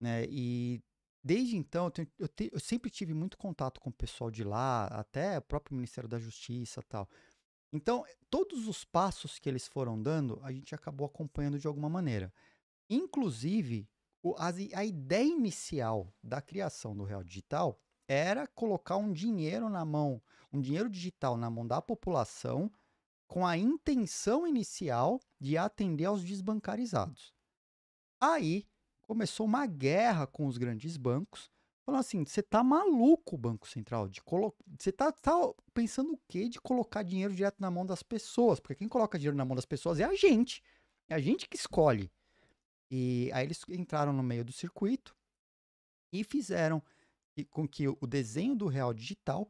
Né? E desde então, eu, tenho, eu, te, eu sempre tive muito contato com o pessoal de lá, até o próprio Ministério da Justiça tal. Então, todos os passos que eles foram dando, a gente acabou acompanhando de alguma maneira. Inclusive, o, a, a ideia inicial da criação do Real Digital era colocar um dinheiro na mão, um dinheiro digital na mão da população, com a intenção inicial de atender aos desbancarizados. Aí começou uma guerra com os grandes bancos, falando assim: você tá maluco, Banco Central, de você tá, tá, pensando o quê de colocar dinheiro direto na mão das pessoas? Porque quem coloca dinheiro na mão das pessoas é a gente, é a gente que escolhe. E aí eles entraram no meio do circuito e fizeram com que o desenho do real digital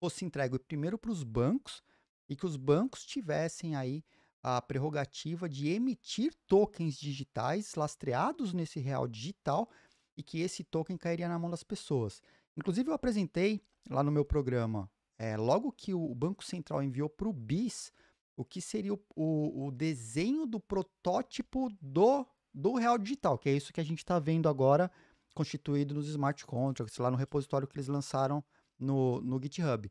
fosse entregue primeiro para os bancos e que os bancos tivessem aí a prerrogativa de emitir tokens digitais lastreados nesse real digital e que esse token cairia na mão das pessoas. Inclusive, eu apresentei lá no meu programa, é, logo que o Banco Central enviou para o BIS, o que seria o, o, o desenho do protótipo do do real digital, que é isso que a gente está vendo agora constituído nos smart contracts, lá no repositório que eles lançaram no, no GitHub.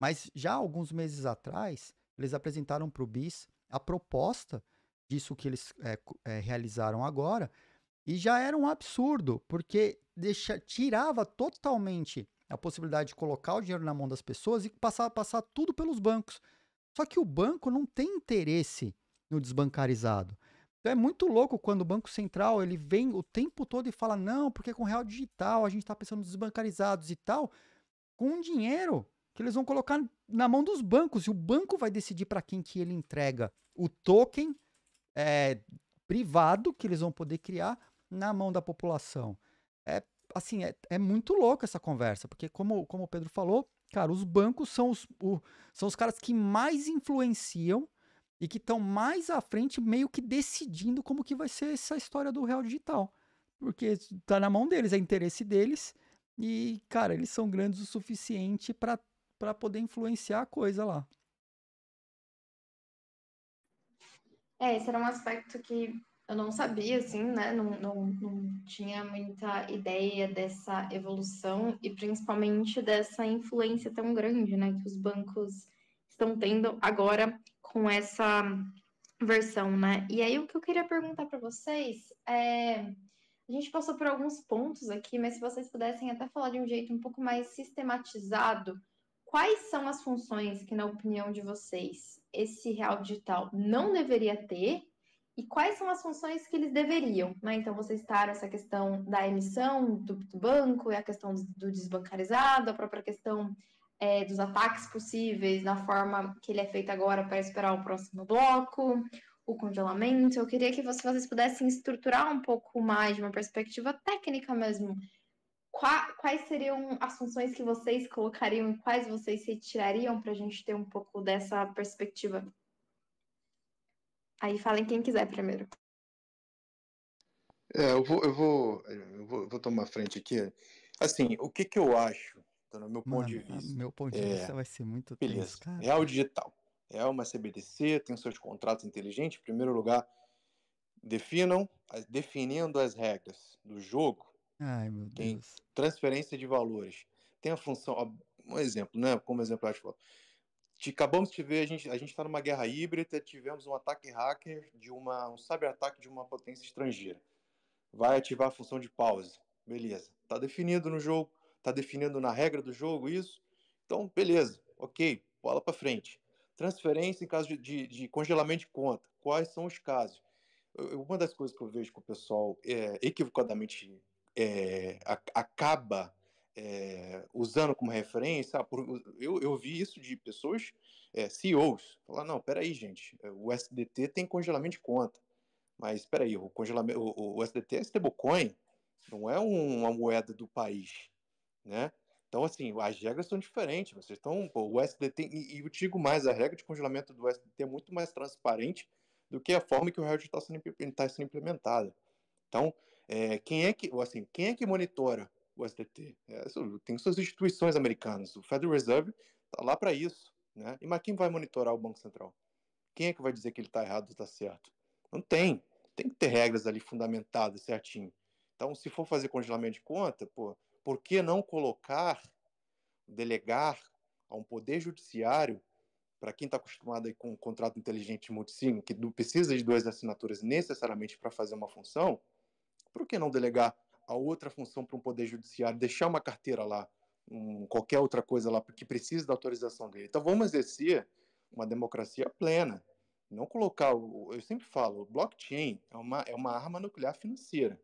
Mas já alguns meses atrás, eles apresentaram para o BIS a proposta disso que eles é, é, realizaram agora, e já era um absurdo, porque deixa, tirava totalmente a possibilidade de colocar o dinheiro na mão das pessoas e passar, passar tudo pelos bancos. Só que o banco não tem interesse no desbancarizado. Então é muito louco quando o Banco Central ele vem o tempo todo e fala: não, porque é com real digital a gente está pensando nos desbancarizados e tal, com um dinheiro que eles vão colocar na mão dos bancos e o banco vai decidir para quem que ele entrega o token é, privado que eles vão poder criar na mão da população. É assim, é, é muito louco essa conversa, porque como, como o Pedro falou, cara, os bancos são os, o, são os caras que mais influenciam e que estão mais à frente, meio que decidindo como que vai ser essa história do real digital. Porque está na mão deles, é interesse deles, e, cara, eles são grandes o suficiente para poder influenciar a coisa lá. É, esse era um aspecto que eu não sabia, assim, né? Não, não, não tinha muita ideia dessa evolução e principalmente dessa influência tão grande, né? Que os bancos estão tendo agora com essa versão, né? E aí o que eu queria perguntar para vocês é a gente passou por alguns pontos aqui, mas se vocês pudessem até falar de um jeito um pouco mais sistematizado, quais são as funções que, na opinião de vocês, esse real digital não deveria ter e quais são as funções que eles deveriam? Né? Então, vocês citaram essa questão da emissão do, do banco, a questão do desbancarizado, a própria questão é, dos ataques possíveis, na forma que ele é feito agora para esperar o próximo bloco, o congelamento. Eu queria que vocês pudessem estruturar um pouco mais, de uma perspectiva técnica mesmo. Quais seriam as funções que vocês colocariam e quais vocês retirariam para a gente ter um pouco dessa perspectiva? Aí falem quem quiser primeiro. É, eu, vou, eu, vou, eu vou, vou tomar frente aqui. Assim, o que, que eu acho vista, né? no meu Mano, ponto de vista. Meu ponto de é, vista vai ser muito Beleza. Tenso, cara. Real é Digital. É uma CBDC, tem seus contratos inteligentes. Em primeiro lugar, definam, definindo as regras do jogo. Ai, meu tem Deus. transferência de valores. Tem a função, um exemplo, né? Como exemplo, acho que acabamos de ver, a gente a está numa guerra híbrida, tivemos um ataque hacker de uma, um cyber-ataque de uma potência estrangeira. Vai ativar a função de pause. Beleza. Está definido no jogo está definindo na regra do jogo isso. Então, beleza, ok, bola para frente. Transferência em caso de, de, de, congelamento de conta, quais são os casos? Eu, uma das coisas que eu vejo que o pessoal é, equivocadamente é, a, acaba é, usando como referência, ah, eu, eu vi isso de pessoas, é, CEOs, falar, não, peraí, gente, é, o SDT tem congelamento de conta, mas peraí, o, congelamento, o, o SDT é stablecoin, não é uma moeda do país, né? Então, assim, as regras são diferentes. Vocês estão. Pô, o SDT, e, e eu digo mais, a regra de congelamento do SDT é muito mais transparente do que a forma que o RED está sendo, tá sendo tá implementada. Então, é, quem, é que, assim, quem é que monitora o SDT? É, tem suas instituições americanas. O Federal Reserve está lá para isso. Né? E, mas quem vai monitorar o Banco Central? Quem é que vai dizer que ele está errado ou está certo? Não tem. Tem que ter regras ali fundamentadas certinho. Então, se for fazer congelamento de conta, pô, por que não colocar, delegar a um poder judiciário, para quem está acostumado com um contrato inteligente multissigno, que precisa de duas assinaturas necessariamente para fazer uma função, por que não delegar a outra função para um poder judiciário, deixar uma carteira lá, um, qualquer outra coisa lá, que precise da autorização dele? Então vamos exercer uma democracia plena. Não colocar, o, eu sempre falo, blockchain é uma, é uma arma nuclear financeira.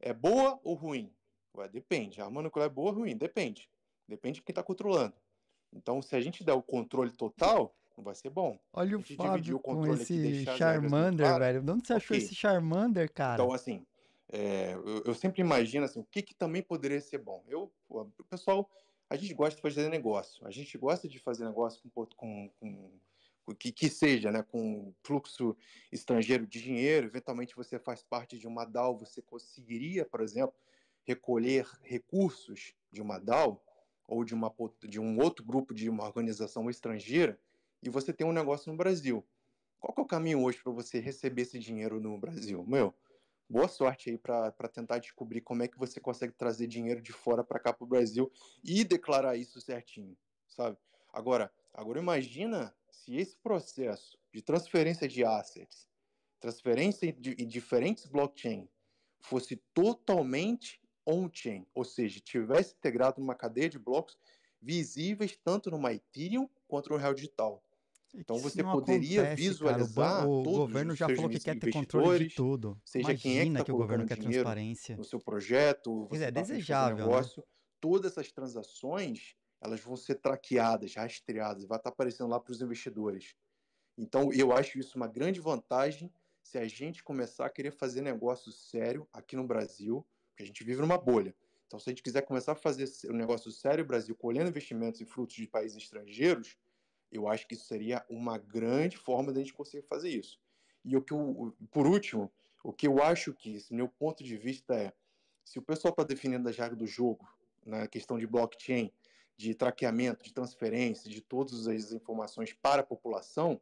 É boa ou ruim? Ué, depende. A arma nuclear é boa ou ruim? Depende. Depende de quem está controlando. Então, se a gente der o controle total, não vai ser bom. Olha o Fábio o com esse Charmander, claro. velho. De onde você achou okay. esse Charmander, cara? Então, assim, é, eu, eu, sempre imagino assim, o que, que também poderia ser bom. Eu, o pessoal, a gente gosta de fazer negócio. A gente gosta de fazer negócio com, com, com que, que, seja, né, com fluxo estrangeiro de dinheiro, eventualmente você faz parte de uma DAO, você conseguiria, por exemplo, recolher recursos de uma DAO ou de, uma, de um outro grupo de uma organização estrangeira e você tem um negócio no Brasil. Qual é o caminho hoje para você receber esse dinheiro no Brasil? Meu, boa sorte aí para tentar descobrir como é que você consegue trazer dinheiro de fora para cá para o Brasil e declarar isso certinho, sabe? Agora, agora imagina se esse processo de transferência de assets, transferência de, de diferentes blockchains, fosse totalmente on-chain, ou seja, tivesse integrado numa cadeia de blocos visíveis tanto no Ethereum quanto no real digital. Então você poderia acontece, visualizar cara, o, o governo já falou que quer ter controle de tudo. Seja Imagina quem é que, tá que o governo quer transparência no seu projeto, você é tá desejável, né? negócio, né? todas essas transações elas vão ser traqueadas, rastreadas, vai estar tá aparecendo lá para os investidores. Então eu acho isso uma grande vantagem se a gente começar a querer fazer negócio sério aqui no Brasil porque a gente vive numa bolha. Então, se a gente quiser começar a fazer um negócio sério, Brasil, colhendo investimentos e frutos de países estrangeiros, eu acho que isso seria uma grande forma de a gente conseguir fazer isso. E o que eu, por último, o que eu acho que, meu ponto de vista é, se o pessoal está definindo a regra do jogo na questão de blockchain, de traqueamento, de transferência, de todas as informações para a população,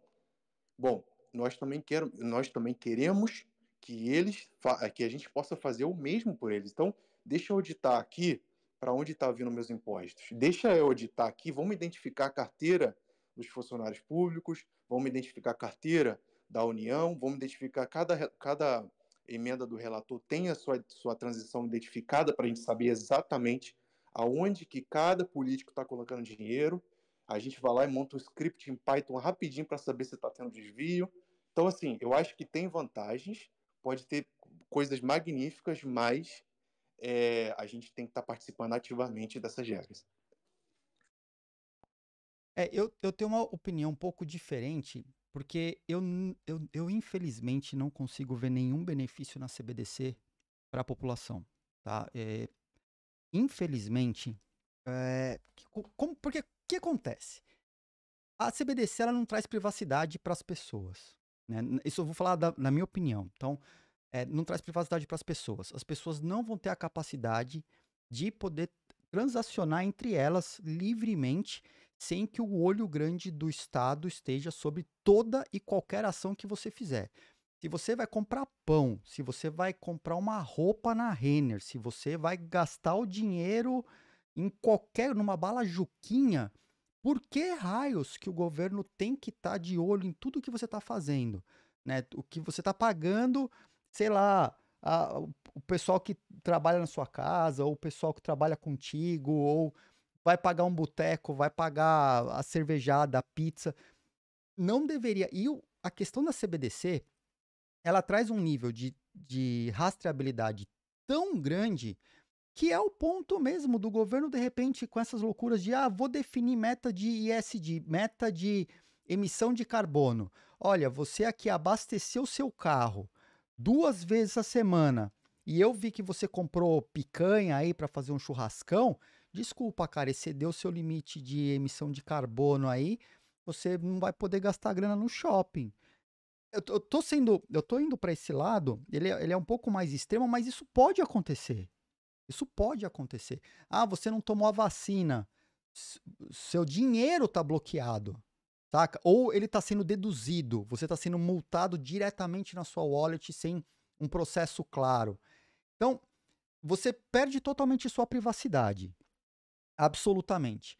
bom, nós também, quero, nós também queremos que eles é, que a gente possa fazer o mesmo por eles. Então, deixa eu auditar aqui para onde está vindo meus impostos. Deixa eu auditar aqui, vamos identificar a carteira dos funcionários públicos, vamos identificar a carteira da União, vamos identificar cada, cada emenda do relator tem a sua, sua transição identificada para a gente saber exatamente aonde que cada político está colocando dinheiro. A gente vai lá e monta um script em Python rapidinho para saber se está tendo desvio. Então, assim, eu acho que tem vantagens, pode ter coisas magníficas, mas é, a gente tem que estar tá participando ativamente dessas regras. É, eu, eu tenho uma opinião um pouco diferente, porque eu, eu, eu infelizmente não consigo ver nenhum benefício na CBDC para a população. Tá? É, infelizmente, é, como, porque o que acontece? A CBDC ela não traz privacidade para as pessoas. Né? Isso eu vou falar da, na minha opinião. Então, é, não traz privacidade para as pessoas. As pessoas não vão ter a capacidade de poder transacionar entre elas livremente, sem que o olho grande do Estado esteja sobre toda e qualquer ação que você fizer. Se você vai comprar pão, se você vai comprar uma roupa na Renner, se você vai gastar o dinheiro em qualquer numa bala juquinha, por que raios que o governo tem que estar tá de olho em tudo que você está fazendo? Né? O que você está pagando, sei lá, a, o pessoal que trabalha na sua casa, ou o pessoal que trabalha contigo, ou vai pagar um boteco, vai pagar a cervejada, a pizza. Não deveria. E a questão da CBDC, ela traz um nível de, de rastreabilidade tão grande que é o ponto mesmo do governo, de repente, com essas loucuras de, ah, vou definir meta de ISD, meta de emissão de carbono. Olha, você aqui abasteceu seu carro duas vezes a semana e eu vi que você comprou picanha aí para fazer um churrascão, desculpa, cara, excedeu seu limite de emissão de carbono aí, você não vai poder gastar grana no shopping. Eu, eu tô sendo, eu tô indo para esse lado, ele, é, ele é um pouco mais extremo, mas isso pode acontecer. Isso pode acontecer. Ah, você não tomou a vacina. Seu dinheiro está bloqueado. Saca? Ou ele está sendo deduzido. Você está sendo multado diretamente na sua wallet sem um processo claro. Então, você perde totalmente sua privacidade. Absolutamente.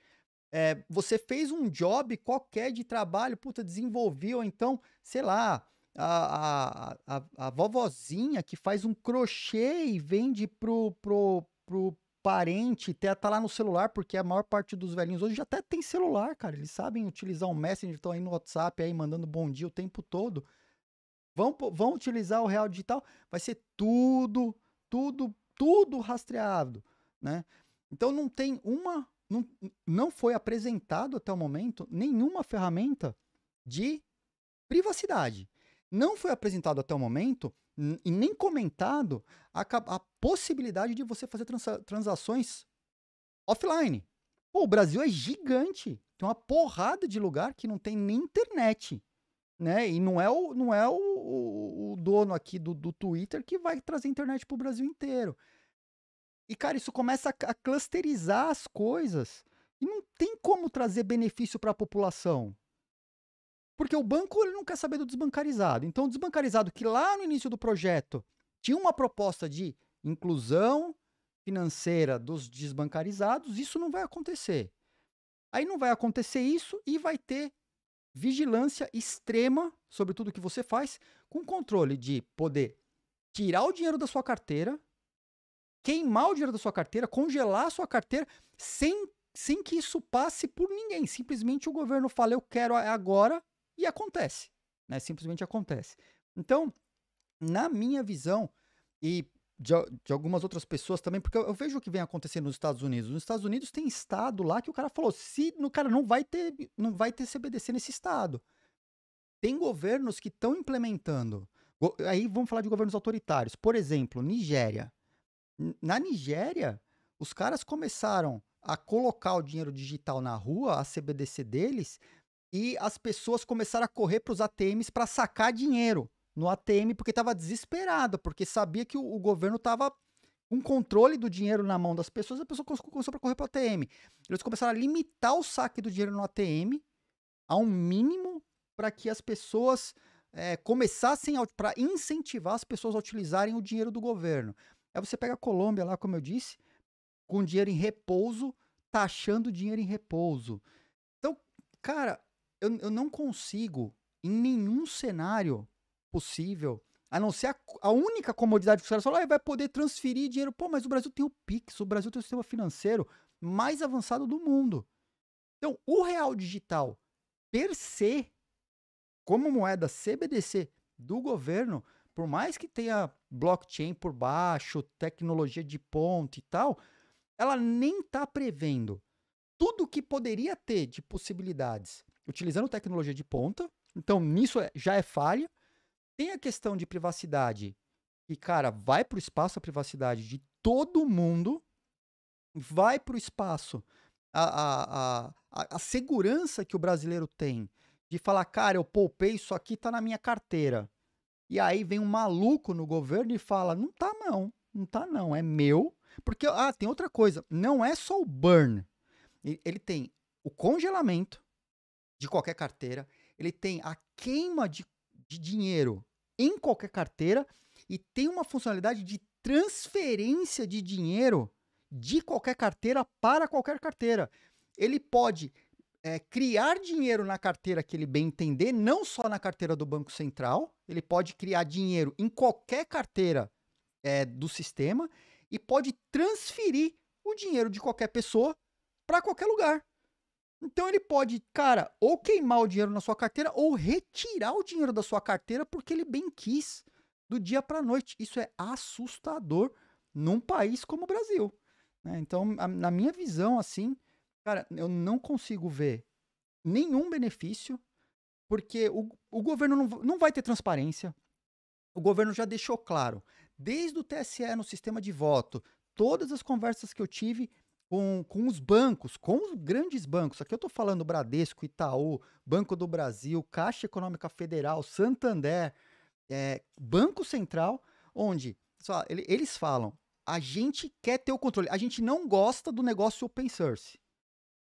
É, você fez um job qualquer de trabalho, puta, desenvolveu, então, sei lá, a, a, a, vovozinha que faz um crochê e vende pro, pro, pro parente, até tá lá no celular, porque a maior parte dos velhinhos hoje já até tem celular, cara. Eles sabem utilizar o Messenger, estão aí no WhatsApp, aí mandando bom dia o tempo todo. Vão, vão utilizar o real digital, vai ser tudo, tudo, tudo rastreado, né? Então não tem uma, não, não foi apresentado até o momento nenhuma ferramenta de privacidade não foi apresentado até o momento e nem comentado a, a possibilidade de você fazer transa transações offline. Pô, o Brasil é gigante. Tem uma porrada de lugar que não tem nem internet. Né? E não é o, não é o, o, o dono aqui do, do Twitter que vai trazer internet para o Brasil inteiro. E, cara, isso começa a, a clusterizar as coisas. E não tem como trazer benefício para a população. Porque o banco ele não quer saber do desbancarizado. Então, o desbancarizado que lá no início do projeto tinha uma proposta de inclusão financeira dos desbancarizados, isso não vai acontecer. Aí não vai acontecer isso e vai ter vigilância extrema sobre tudo que você faz, com controle de poder tirar o dinheiro da sua carteira, queimar o dinheiro da sua carteira, congelar a sua carteira, sem, sem que isso passe por ninguém. Simplesmente o governo fala: eu quero é agora, e acontece, né? Simplesmente acontece. Então, na minha visão, e de, de, algumas outras pessoas também, porque eu, eu, vejo o que vem acontecendo nos Estados Unidos. Nos Estados Unidos tem estado lá que o cara falou, se no cara não vai ter, não vai ter CBDC nesse estado. Tem governos que estão implementando. aí vamos falar de governos autoritários. Por exemplo, Nigéria. Na Nigéria, os caras começaram a colocar o dinheiro digital na rua, a CBDC deles, e as pessoas começaram a correr para os ATMs para sacar dinheiro no ATM porque estava desesperado, porque sabia que o, o governo estava um controle do dinheiro na mão das pessoas, a pessoa começou a correr para o ATM. Eles começaram a limitar o saque do dinheiro no ATM a um mínimo para que as pessoas é, começassem para incentivar as pessoas a utilizarem o dinheiro do governo. Aí você pega a Colômbia lá, como eu disse, com dinheiro em repouso, taxando dinheiro em repouso. Então, cara, eu, eu não consigo, em nenhum cenário possível, a não ser a, a única comodidade que os caras falam, ah, vai poder transferir dinheiro. Pô, mas o Brasil tem o Pix, o Brasil tem o sistema financeiro mais avançado do mundo. Então, o real digital, per se, como moeda CBDC do governo, por mais que tenha blockchain por baixo, tecnologia de ponte e tal, ela nem está prevendo tudo que poderia ter de possibilidades utilizando tecnologia de ponta. Então, nisso é, já é falha. Tem a questão de privacidade. E, cara, vai para o espaço a privacidade de todo mundo. Vai para o espaço a, a, a, a, segurança que o brasileiro tem de falar, cara, eu poupei, isso aqui tá na minha carteira. E aí vem um maluco no governo e fala, não tá não, não tá não, é meu. Porque, ah, tem outra coisa, não é só o burn. Ele tem o congelamento, de qualquer carteira, ele tem a queima de, de dinheiro em qualquer carteira e tem uma funcionalidade de transferência de dinheiro de qualquer carteira para qualquer carteira. Ele pode é, criar dinheiro na carteira que ele bem entender, não só na carteira do Banco Central, ele pode criar dinheiro em qualquer carteira é, do sistema e pode transferir o dinheiro de qualquer pessoa para qualquer lugar. Então ele pode, cara, ou queimar o dinheiro na sua carteira ou retirar o dinheiro da sua carteira porque ele bem quis do dia para noite. Isso é assustador num país como o Brasil. Né? Então, a, na minha visão, assim, cara, eu não consigo ver nenhum benefício porque o, o governo não, não vai ter transparência. O governo já deixou claro, desde o TSE no sistema de voto, todas as conversas que eu tive, com, com os bancos, com os grandes bancos. Aqui eu estou falando Bradesco, Itaú, Banco do Brasil, Caixa Econômica Federal, Santander, é, Banco Central, onde só, ele, eles falam: a gente quer ter o controle, a gente não gosta do negócio open source.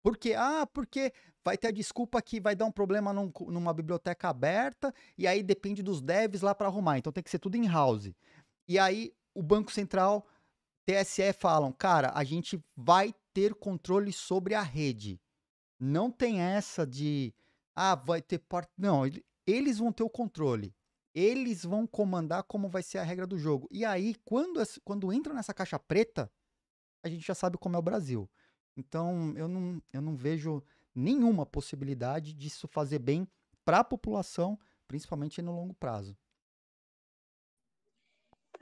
Porque, ah, porque vai ter a desculpa que vai dar um problema num, numa biblioteca aberta e aí depende dos devs lá para arrumar. Então tem que ser tudo in-house. E aí o Banco Central TSE falam, cara, a gente vai ter controle sobre a rede. Não tem essa de, ah, vai ter parte. Não, eles vão ter o controle. Eles vão comandar como vai ser a regra do jogo. E aí, quando, quando entra nessa caixa preta, a gente já sabe como é o Brasil. Então, eu não, eu não vejo nenhuma possibilidade disso fazer bem para a população, principalmente no longo prazo.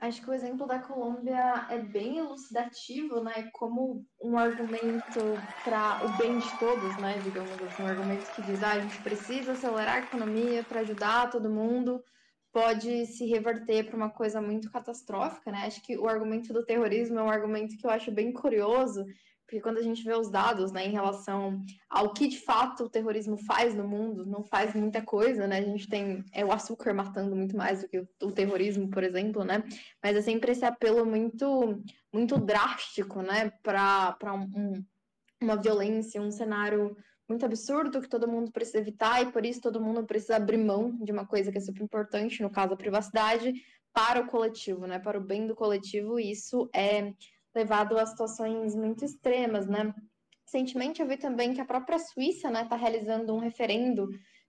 Acho que o exemplo da Colômbia é bem elucidativo, né? Como um argumento para o bem de todos, né? Digamos assim, um argumento que diz ah, a gente precisa acelerar a economia para ajudar todo mundo, pode se reverter para uma coisa muito catastrófica, né? Acho que o argumento do terrorismo é um argumento que eu acho bem curioso, porque quando a gente vê os dados né, em relação ao que de fato o terrorismo faz no mundo, não faz muita coisa, né? A gente tem é o açúcar matando muito mais do que o terrorismo, por exemplo, né? Mas é sempre esse apelo muito, muito drástico, né? Para um, um, uma violência, um cenário muito absurdo que todo mundo precisa evitar e por isso todo mundo precisa abrir mão de uma coisa que é super importante, no caso a privacidade, para o coletivo, né? Para o bem do coletivo, e isso é levado a situações muito extremas, né? Recentemente eu vi também que a própria Suíça está né, realizando um referendo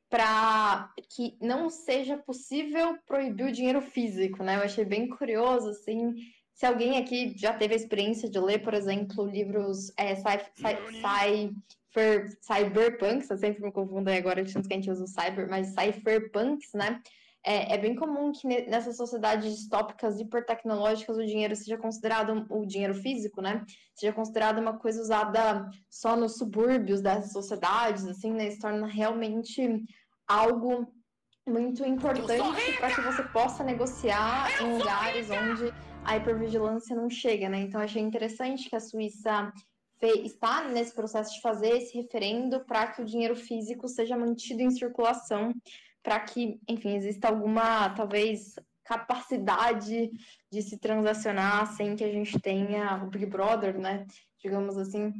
para que não seja possível proibir o dinheiro físico, né? Eu achei bem curioso, assim, se alguém aqui já teve a experiência de ler, por exemplo, livros é, sci, cyberpunks, eu sempre me confundo aí agora, de que a gente usa o cyber, mas cypherpunks, né? É, é, bem comum que nessas sociedades distópicas hipertecnológicas o dinheiro seja considerado, o dinheiro físico, né? Seja considerado uma coisa usada só nos subúrbios dessas sociedades, assim, né? Se torna realmente algo muito importante para que você possa negociar Eu em lugares onde a hipervigilância não chega, né? Então achei interessante que a Suíça está nesse processo de fazer esse referendo para que o dinheiro físico seja mantido em circulação para que, enfim, exista alguma, talvez, capacidade de se transacionar sem que a gente tenha o Big Brother, né? Digamos assim,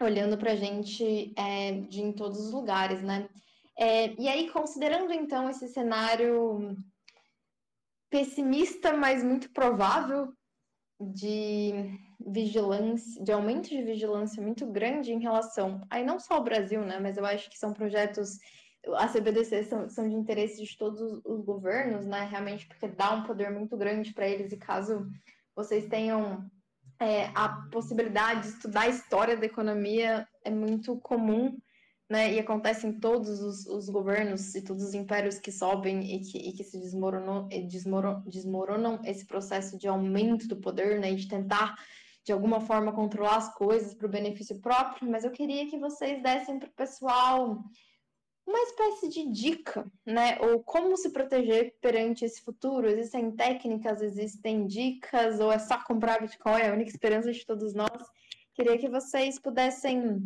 olhando para a gente é, de em todos os lugares, né? É, e aí, considerando então esse cenário pessimista, mas muito provável de vigilância, de aumento de vigilância muito grande em relação aí não só ao Brasil, né? Mas eu acho que são projetos as CBDCs são, são de interesse de todos os, governos, né? Realmente porque dá um poder muito grande para eles e caso vocês tenham é, a possibilidade de estudar a história da economia é muito comum, né? E acontece em todos os, os governos e todos os impérios que sobem e que, e que se desmoronam, desmoronam esse processo de aumento do poder, né? E de tentar de alguma forma controlar as coisas para o benefício próprio. Mas eu queria que vocês dessem para o pessoal uma espécie de dica, né? Ou como se proteger perante esse futuro? Existem técnicas, existem dicas, ou é só comprar Bitcoin? É a única esperança de todos nós. Queria que vocês pudessem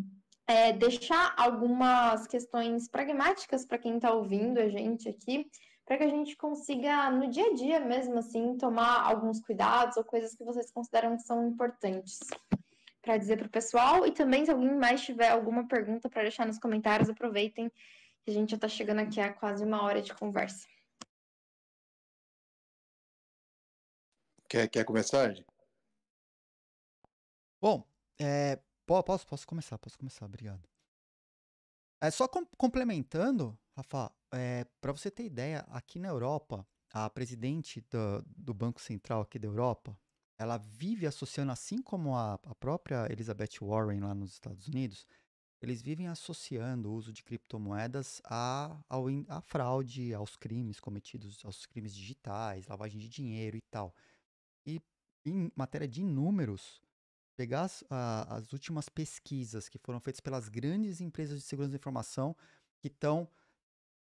é, deixar algumas questões pragmáticas para quem está ouvindo a gente aqui, para que a gente consiga, no dia a dia mesmo, assim, tomar alguns cuidados ou coisas que vocês consideram que são importantes para dizer para o pessoal. E também, se alguém mais tiver alguma pergunta para deixar nos comentários, aproveitem a gente já está chegando aqui a quase uma hora de conversa. Quer, quer começar? Bom, é, posso, posso começar, posso começar, obrigado. É, só com, complementando, Rafa, é, para você ter ideia, aqui na Europa, a presidente do, do, Banco Central aqui da Europa, ela vive associando, assim como a, a própria Elizabeth Warren lá nos Estados Unidos, eles vivem associando o uso de criptomoedas a, ao, a fraude, aos crimes cometidos, aos crimes digitais, lavagem de dinheiro e tal. E em matéria de números, pegar as, a, as últimas pesquisas que foram feitas pelas grandes empresas de segurança de informação que estão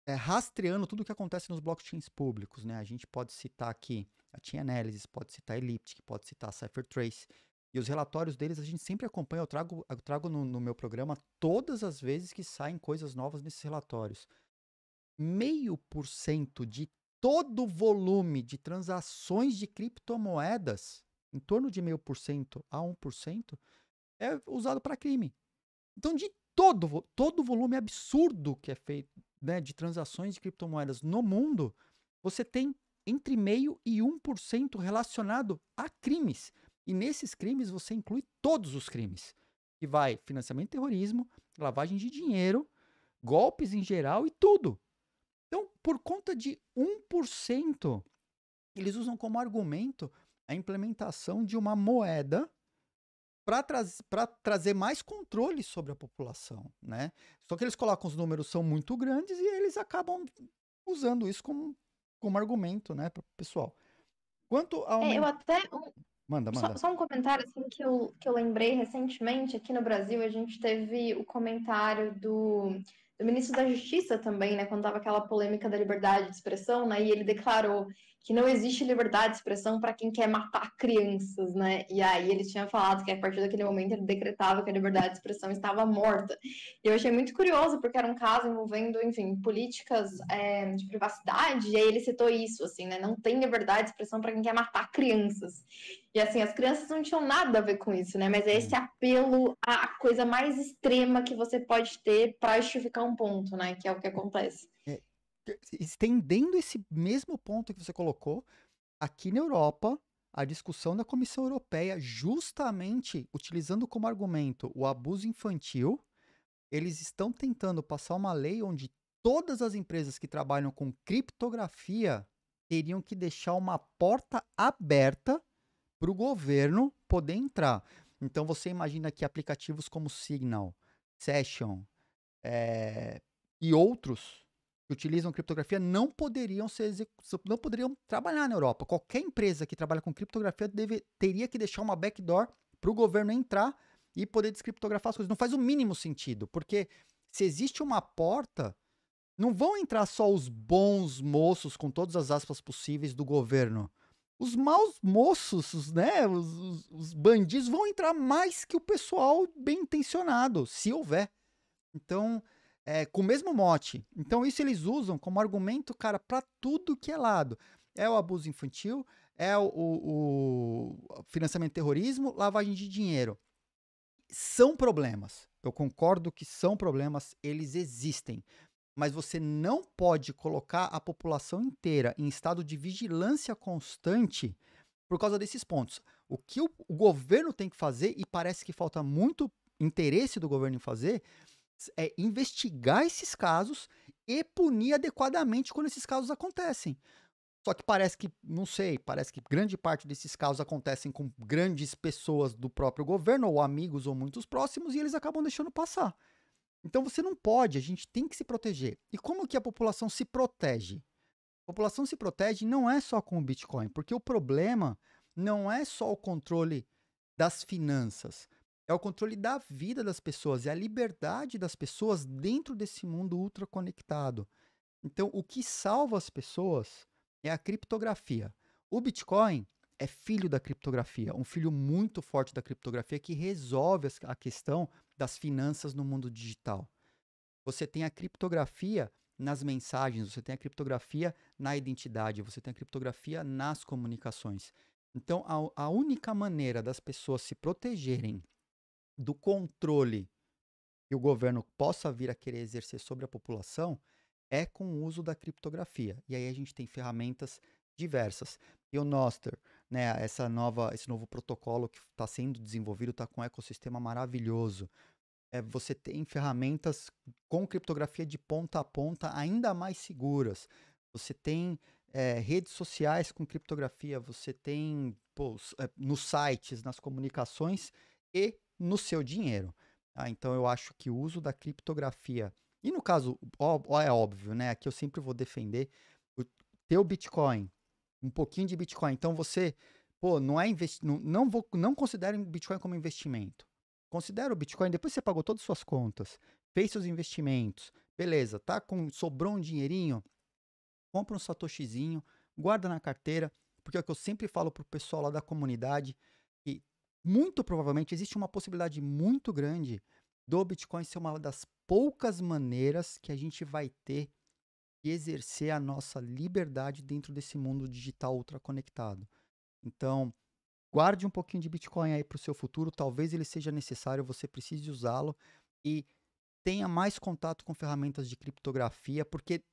é, eh, rastreando tudo o que acontece nos blockchains públicos. Né? A gente pode citar aqui a Chainalysis, pode citar a Elliptic, pode citar a CipherTrace, e os relatórios deles a gente sempre acompanha, eu trago, eu trago no, no meu programa todas as vezes que saem coisas novas nesses relatórios. Meio por cento de todo o volume de transações de criptomoedas, em torno de meio por cento a 1%, é usado para crime. Então, de todo, todo o volume absurdo que é feito né, de transações de criptomoedas no mundo, você tem entre meio e 1% relacionado a crimes. E nesses crimes você inclui todos os crimes, que vai financiamento de terrorismo, lavagem de dinheiro, golpes em geral e tudo. Então, por conta de 1%, eles usam como argumento a implementação de uma moeda para traz, trazer mais controle sobre a população, né? Só que eles colocam os números são muito grandes e eles acabam usando isso como, como argumento, né, para o pessoal. Quanto ao é, eu até Manda, manda. Só, só, um comentário assim, que, eu, que eu lembrei recentemente, aqui no Brasil a gente teve o comentário do, do ministro da Justiça também, né? Quando tava aquela polêmica da liberdade de expressão, né? E ele declarou: que não existe liberdade de expressão para quem quer matar crianças, né? E aí ele tinha falado que a partir daquele momento ele decretava que a liberdade de expressão estava morta. E eu achei muito curioso, porque era um caso envolvendo, enfim, políticas é, de privacidade, e aí ele citou isso, assim, né? Não tem liberdade de expressão para quem quer matar crianças. E assim, as crianças não tinham nada a ver com isso, né? Mas é esse uhum. apelo à coisa mais extrema que você pode ter para justificar um ponto, né? Que é o que acontece. É, estendendo esse mesmo ponto que você colocou, aqui na Europa, a discussão da Comissão Europeia, justamente utilizando como argumento o abuso infantil, eles estão tentando passar uma lei onde todas as empresas que trabalham com criptografia teriam que deixar uma porta aberta para o governo poder entrar. Então você imagina que aplicativos como Signal, Session é, e outros que utilizam criptografia não poderiam ser não poderiam trabalhar na Europa. Qualquer empresa que trabalha com criptografia deve, teria que deixar uma backdoor para o governo entrar e poder descriptografar as coisas. Não faz o mínimo sentido, porque se existe uma porta, não vão entrar só os bons moços com todas as aspas possíveis do governo. Os maus moços, né, os, os, os bandidos vão entrar mais que o pessoal bem intencionado, se houver. Então, é, com o mesmo mote. Então, isso eles usam como argumento, cara, para tudo que é lado. É o abuso infantil, é o, o, o financiamento terrorismo, lavagem de dinheiro. São problemas. Eu concordo que são problemas, eles existem. Mas você não pode colocar a população inteira em estado de vigilância constante por causa desses pontos. O que o, o governo tem que fazer, e parece que falta muito interesse do governo em fazer, é investigar esses casos e punir adequadamente quando esses casos acontecem. Só que parece que, não sei, parece que grande parte desses casos acontecem com grandes pessoas do próprio governo, ou amigos, ou muitos próximos, e eles acabam deixando passar. Então você não pode, a gente tem que se proteger. E como que a população se protege? A população se protege não é só com o Bitcoin, porque o problema não é só o controle das finanças, é o controle da vida das pessoas, é a liberdade das pessoas dentro desse mundo ultraconectado. Então, o que salva as pessoas é a criptografia. O Bitcoin é filho da criptografia, um filho muito forte da criptografia que resolve a questão das finanças no mundo digital. Você tem a criptografia nas mensagens, você tem a criptografia na identidade, você tem a criptografia nas comunicações. Então, a, a única maneira das pessoas se protegerem do controle que o governo possa vir a querer exercer sobre a população é com o uso da criptografia. E aí a gente tem ferramentas diversas. E o Noster, né, essa nova, esse novo protocolo que está sendo desenvolvido, está com um ecossistema maravilhoso. É, você tem ferramentas com criptografia de ponta a ponta ainda mais seguras. Você tem é, redes sociais com criptografia, você tem pô, é, nos sites, nas comunicações e no seu dinheiro. Tá? Então eu acho que o uso da criptografia, e no caso, ó, ó, é óbvio, né? Aqui eu sempre vou defender o teu Bitcoin, um pouquinho de Bitcoin. Então você, pô, não é investi não, não, vou, não considere Bitcoin como investimento. Considera o Bitcoin, depois você pagou todas as suas contas, fez seus investimentos, beleza, tá com sobrou um dinheirinho, compra um satoshizinho, guarda na carteira, porque é o que eu sempre falo pro pessoal lá da comunidade, muito provavelmente existe uma possibilidade muito grande do Bitcoin ser uma das poucas maneiras que a gente vai ter de exercer a nossa liberdade dentro desse mundo digital ultraconectado. Então, guarde um pouquinho de Bitcoin aí para o seu futuro, talvez ele seja necessário, você precise usá-lo e tenha mais contato com ferramentas de criptografia, porque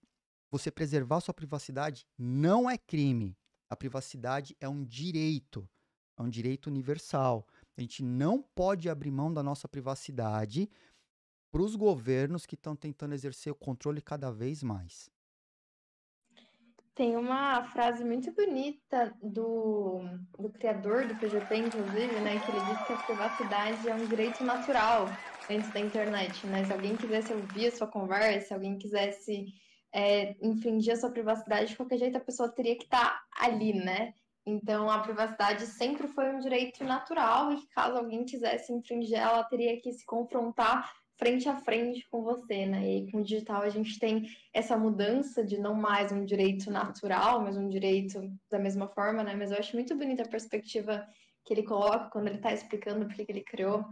você preservar sua privacidade não é crime. A privacidade é um direito é um direito universal. A gente não pode abrir mão da nossa privacidade para os governos que estão tentando exercer o controle cada vez mais. Tem uma frase muito bonita do, do criador do PGP, inclusive, né? Que ele disse que a privacidade é um direito natural antes da internet, né? Se alguém quisesse ouvir a sua conversa, se alguém quisesse é, infringir a sua privacidade, de qualquer jeito a pessoa teria que estar tá ali, né? Então, a privacidade sempre foi um direito natural e caso alguém quisesse infringir, ela teria que se confrontar frente a frente com você, né? E com o digital a gente tem essa mudança de não mais um direito natural, mas um direito da mesma forma, né? Mas eu acho muito bonita a perspectiva que ele coloca quando ele está explicando por que ele criou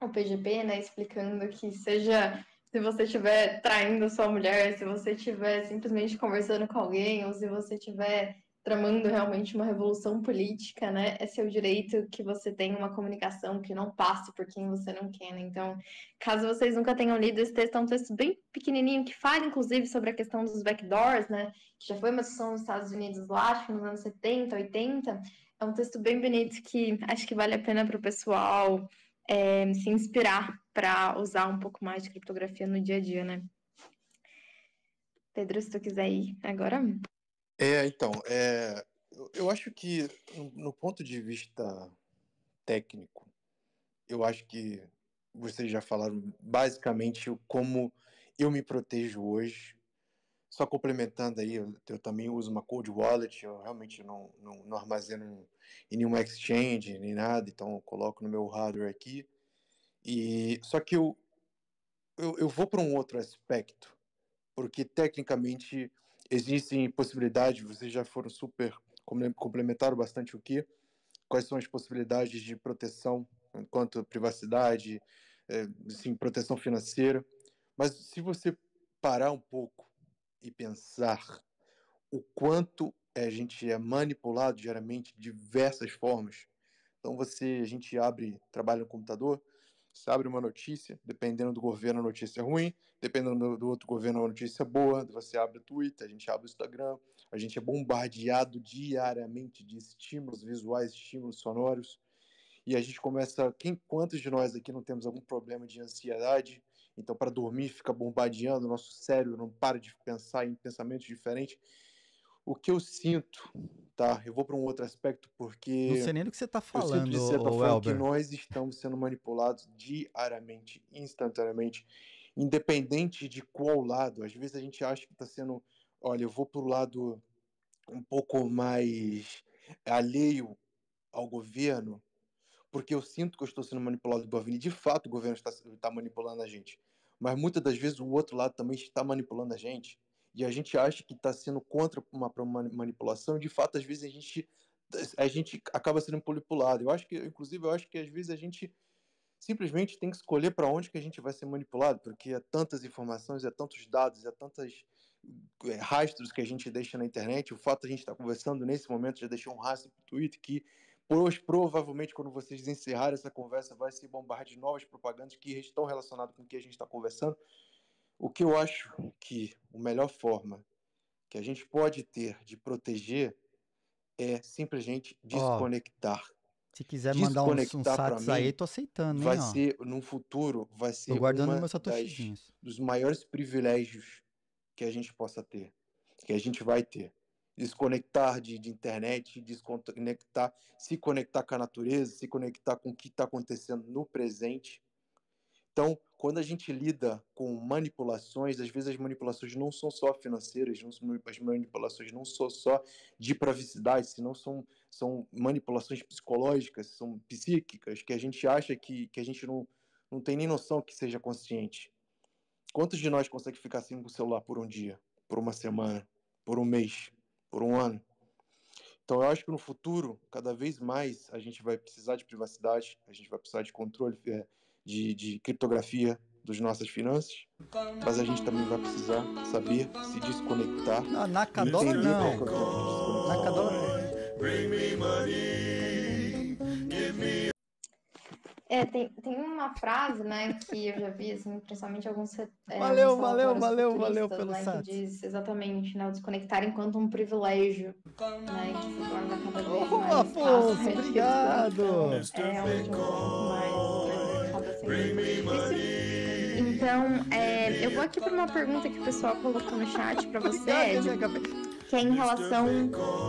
o PGP, né? Explicando que seja se você estiver traindo sua mulher, se você estiver simplesmente conversando com alguém, ou se você estiver tramando realmente uma revolução política, né? É seu direito que você tenha uma comunicação que não passe por quem você não quer, né? Então, caso vocês nunca tenham lido esse texto, é um texto bem pequenininho que fala, inclusive, sobre a questão dos backdoors, né? Que já foi uma discussão nos Estados Unidos lá, acho que nos anos 70, 80. É um texto bem bonito que acho que vale a pena para o pessoal é, se inspirar para usar um pouco mais de criptografia no dia a dia, né? Pedro, se tu quiser ir agora. É, então, é, eu, acho que no, ponto de vista técnico, eu acho que vocês já falaram basicamente como eu me protejo hoje. Só complementando aí, eu, também uso uma cold wallet, eu realmente não, não, não, armazeno em nenhuma exchange, nem nada, então eu coloco no meu hardware aqui. E Só que eu, eu, eu vou para um outro aspecto, porque tecnicamente existem possibilidades, vocês já foram super, complementaram bastante o que, quais são as possibilidades de proteção quanto privacidade, é, sim, proteção financeira, mas se você parar um pouco e pensar o quanto a gente é manipulado diariamente de diversas formas, então você, a gente abre, trabalha no computador, você abre uma notícia, dependendo do governo, a notícia é ruim, dependendo do, outro governo, a notícia é boa. Você abre o Twitter, a gente abre o Instagram, a gente é bombardeado diariamente de estímulos visuais, estímulos sonoros. E a gente começa. Quem, quantos de nós aqui não temos algum problema de ansiedade? Então, para dormir, fica bombardeando, o nosso cérebro não para de pensar em pensamentos diferentes o que eu sinto, tá? Eu vou para um outro aspecto porque. Não sei nem do que você está falando. Eu sinto de certa que nós estamos sendo manipulados diariamente, instantaneamente, independente de qual lado. Às vezes a gente acha que está sendo. Olha, eu vou para o lado um pouco mais alheio ao governo, porque eu sinto que eu estou sendo manipulado do governo. E de fato o governo está, está manipulando a gente. Mas muitas das vezes o outro lado também está manipulando a gente e a gente acha que está sendo contra uma, manipulação, e de fato, às vezes a gente, a gente acaba sendo manipulado. Eu acho que, inclusive, eu acho que às vezes a gente simplesmente tem que escolher para onde que a gente vai ser manipulado, porque há é tantas informações, há é tantos dados, há é tantas é, rastros que a gente deixa na internet. O fato de a gente estar tá conversando nesse momento já deixou um rastro no Twitter que hoje, provavelmente, quando vocês encerrarem essa conversa, vai se bombardear de novas propagandas que estão relacionadas com o que a gente está conversando. O que eu acho que a melhor forma que a gente pode ter de proteger é simplesmente desconectar. Oh, se quiser mandar um uns sats aí, tô aceitando, hein, Vai ó. ser, num futuro, vai ser guardando uma meus das, dos maiores privilégios que a gente possa ter, que a gente vai ter. Desconectar de, de internet, desconectar, se conectar com a natureza, se conectar com o que está acontecendo no presente, então, quando a gente lida com manipulações, às vezes as manipulações não são só financeiras, não são, as manipulações não são só de privacidade, senão são, são manipulações psicológicas, são psíquicas, que a gente acha que, que a gente não, não tem nem noção que seja consciente. Quantos de nós conseguem ficar sem o celular por um dia, por uma semana, por um mês, por um ano? Então, eu acho que no futuro, cada vez mais, a gente vai precisar de privacidade, a gente vai precisar de controle, é, de, de criptografia das nossas finanças, mas a gente também vai precisar saber se desconectar. Na, na Cadola não. não. Na Cadola não. É, tem, tem uma frase, né, que eu já vi, assim, principalmente alguns. É, valeu, valeu, valeu, valeu né, pelo né, diz exatamente, né, o desconectar enquanto um privilégio, né, que se torna cada vez oh, mais. Afonso, obrigado! É, é um então, é, eu vou aqui para uma pergunta que o pessoal colocou no chat para você, Ed, que é em relação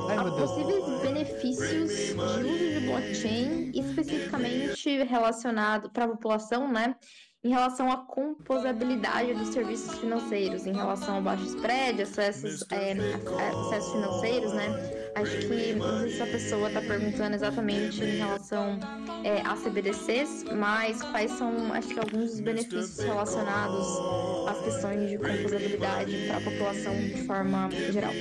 a possíveis benefícios de uso de blockchain, especificamente relacionado para a população, né? Em relação à composabilidade dos serviços financeiros, em relação ao baixo spread, acessos, é, acessos financeiros, né? Acho que essa pessoa está perguntando exatamente em relação é, a CBDCs, mas quais são, acho que, alguns dos benefícios relacionados às questões de confusibilidade para a população de forma geral.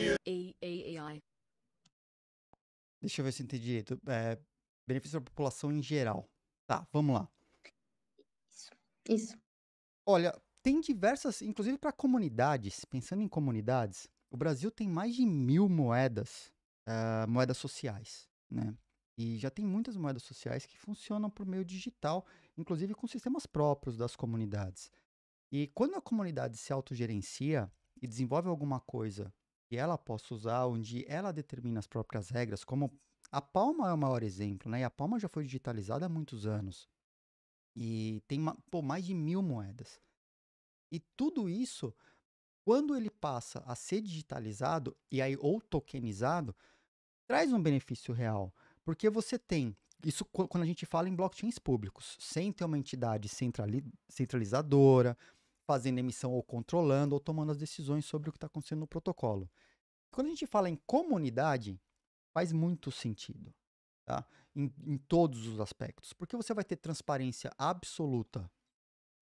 Deixa eu ver se eu entendi direito. É, benefício para a população em geral. Tá, vamos lá. Isso. Olha, tem diversas, inclusive para comunidades, pensando em comunidades, o Brasil tem mais de mil moedas uh, moedas sociais, né? E já tem muitas moedas sociais que funcionam por meio digital, inclusive com sistemas próprios das comunidades. E quando a comunidade se autogerencia e desenvolve alguma coisa que ela possa usar, onde ela determina as próprias regras, como a Palma é o maior exemplo, né? E a Palma já foi digitalizada há muitos anos. E tem pô, mais de mil moedas. E tudo isso, quando ele passa a ser digitalizado, e aí ou tokenizado, traz um benefício real. Porque você tem isso quando a gente fala em blockchains públicos, sem ter uma entidade centrali centralizadora, fazendo emissão ou controlando ou tomando as decisões sobre o que está acontecendo no protocolo. Quando a gente fala em comunidade, faz muito sentido, tá? Em, em todos os aspectos, porque você vai ter transparência absoluta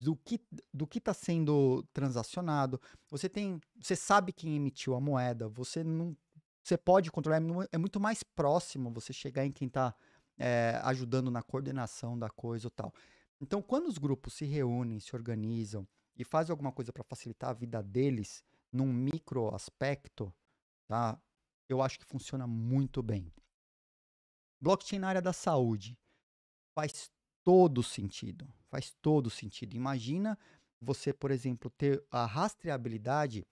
do que do que está sendo transacionado. Você tem, você sabe quem emitiu a moeda. Você não você pode controlar, é, é muito mais próximo você chegar em quem está é, ajudando na coordenação da coisa ou tal. Então, quando os grupos se reúnem, se organizam e fazem alguma coisa para facilitar a vida deles num micro aspecto, tá? Eu acho que funciona muito bem. Blockchain na área da saúde faz todo sentido. Faz todo sentido. Imagina você, por exemplo, ter a rastreabilidade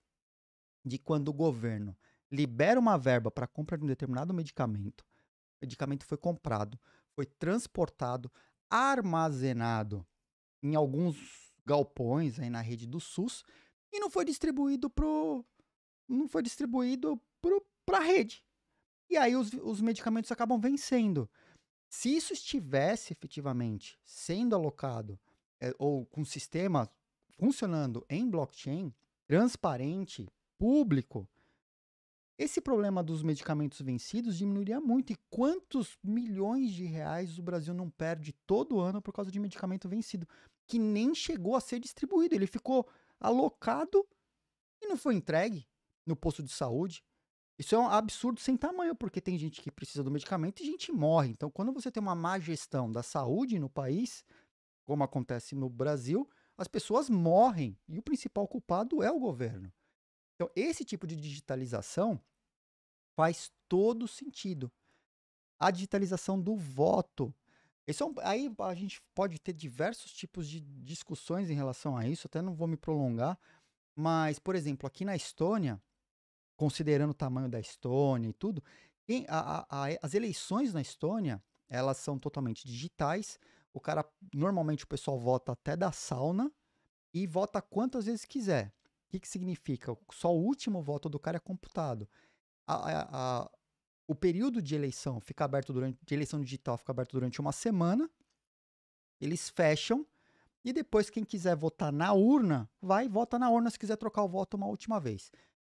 de quando o governo libera uma verba para compra de um determinado medicamento, o medicamento foi comprado, foi transportado, armazenado em alguns galpões aí na rede do SUS e não foi distribuído pro não foi distribuído pro, pra rede. E aí os, os medicamentos acabam vencendo. Se isso estivesse efetivamente sendo alocado é, ou com sistema funcionando em blockchain, transparente, público, esse problema dos medicamentos vencidos diminuiria muito. E quantos milhões de reais o Brasil não perde todo ano por causa de medicamento vencido, que nem chegou a ser distribuído? Ele ficou alocado e não foi entregue no posto de saúde. Isso é um absurdo sem tamanho, porque tem gente que precisa do medicamento e gente morre. Então, quando você tem uma má gestão da saúde no país, como acontece no Brasil, as pessoas morrem e o principal culpado é o governo. Então, esse tipo de digitalização faz todo sentido. A digitalização do voto. Isso é um, aí a gente pode ter diversos tipos de discussões em relação a isso, até não vou me prolongar, mas, por exemplo, aqui na Estônia, considerando o tamanho da Estônia e tudo, quem, a, a, a, as eleições na Estônia, elas são totalmente digitais. O cara, normalmente o pessoal vota até da sauna e vota quantas vezes quiser. O que, que significa? Só o último voto do cara é computado. A, a, a, o período de eleição fica aberto durante. de eleição digital fica aberto durante uma semana. Eles fecham. E depois, quem quiser votar na urna, vai e vota na urna se quiser trocar o voto uma última vez.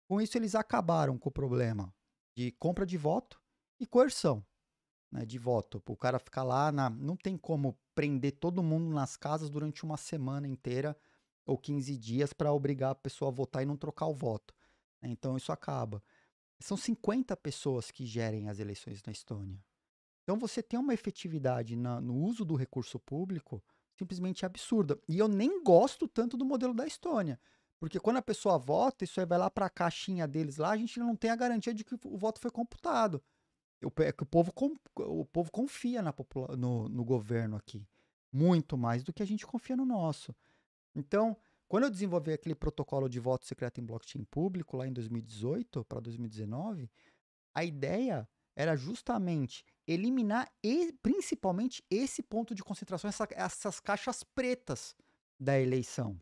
Com isso, eles acabaram com o problema de compra de voto e coerção né, de voto. O cara ficar lá, na, não tem como prender todo mundo nas casas durante uma semana inteira ou 15 dias para obrigar a pessoa a votar e não trocar o voto. Né, então isso acaba. São 50 pessoas que gerem as eleições na Estônia. Então você tem uma efetividade na, no uso do recurso público simplesmente absurda. E eu nem gosto tanto do modelo da Estônia. Porque quando a pessoa vota, isso aí vai lá para a caixinha deles lá, a gente não tem a garantia de que o voto foi computado. Eu, é que o povo, o povo confia na, no, no governo aqui. Muito mais do que a gente confia no nosso. Então, quando eu desenvolvi aquele protocolo de voto secreto em blockchain público lá em 2018 para 2019, a ideia era justamente eliminar e, principalmente esse ponto de concentração, essa, essas caixas pretas da eleição.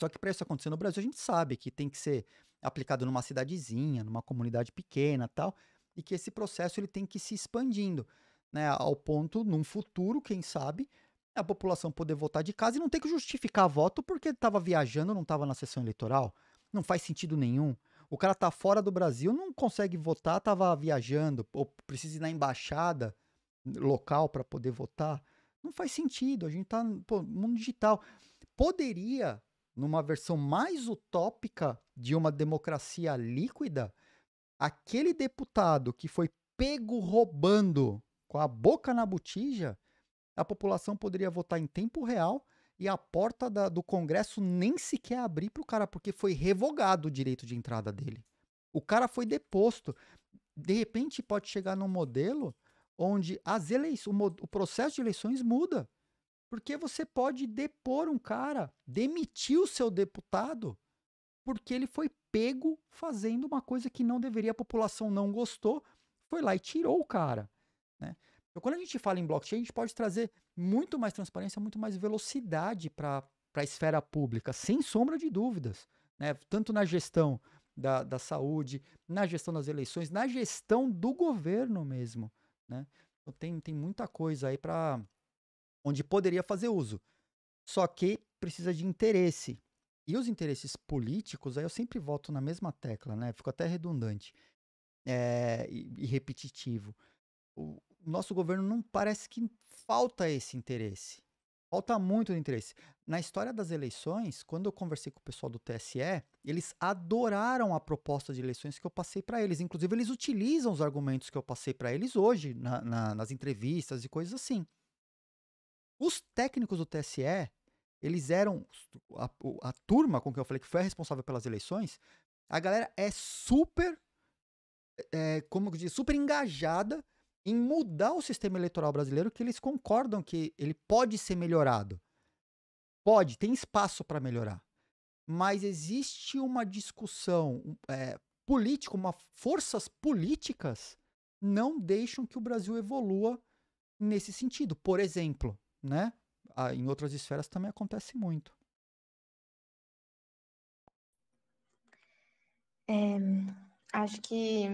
Só que para isso acontecer no Brasil, a gente sabe que tem que ser aplicado numa cidadezinha, numa comunidade pequena, tal, e que esse processo ele tem que ir se expandindo, né, ao ponto num futuro, quem sabe, é a população poder votar de casa e não ter que justificar voto porque estava viajando, não estava na sessão eleitoral. Não faz sentido nenhum. O cara tá fora do Brasil, não consegue votar, estava viajando, ou precisa ir na embaixada local para poder votar. Não faz sentido. A gente tá no mundo digital. Poderia, numa versão mais utópica de uma democracia líquida, aquele deputado que foi pego roubando com a boca na botija a população poderia votar em tempo real e a porta da, do Congresso nem sequer abrir para o cara, porque foi revogado o direito de entrada dele. O cara foi deposto. De repente, pode chegar num modelo onde as eleições, o, o processo de eleições muda. Porque você pode depor um cara, demitir o seu deputado, porque ele foi pego fazendo uma coisa que não deveria, a população não gostou, foi lá e tirou o cara. Né? Então, quando a gente fala em blockchain, a gente pode trazer muito mais transparência, muito mais velocidade para a esfera pública, sem sombra de dúvidas. Né? Tanto na gestão da, da saúde, na gestão das eleições, na gestão do governo mesmo. Né? Então, tem, tem muita coisa aí para onde poderia fazer uso. Só que precisa de interesse. E os interesses políticos, aí eu sempre volto na mesma tecla, né? Fico até redundante é, e, e repetitivo. O, nosso governo não parece que falta esse interesse. Falta muito interesse. Na história das eleições, quando eu conversei com o pessoal do TSE, eles adoraram a proposta de eleições que eu passei para eles. Inclusive, eles utilizam os argumentos que eu passei para eles hoje, na, na, nas entrevistas e coisas assim. Os técnicos do TSE, eles eram. A, a turma com que eu falei que foi a responsável pelas eleições, a galera é super é, como eu disse, super engajada em mudar o sistema eleitoral brasileiro que eles concordam que ele pode ser melhorado. Pode, tem espaço para melhorar. Mas existe uma discussão é, política, uma, forças políticas não deixam que o Brasil evolua nesse sentido. Por exemplo, né? Ah, em outras esferas também acontece muito. É, acho que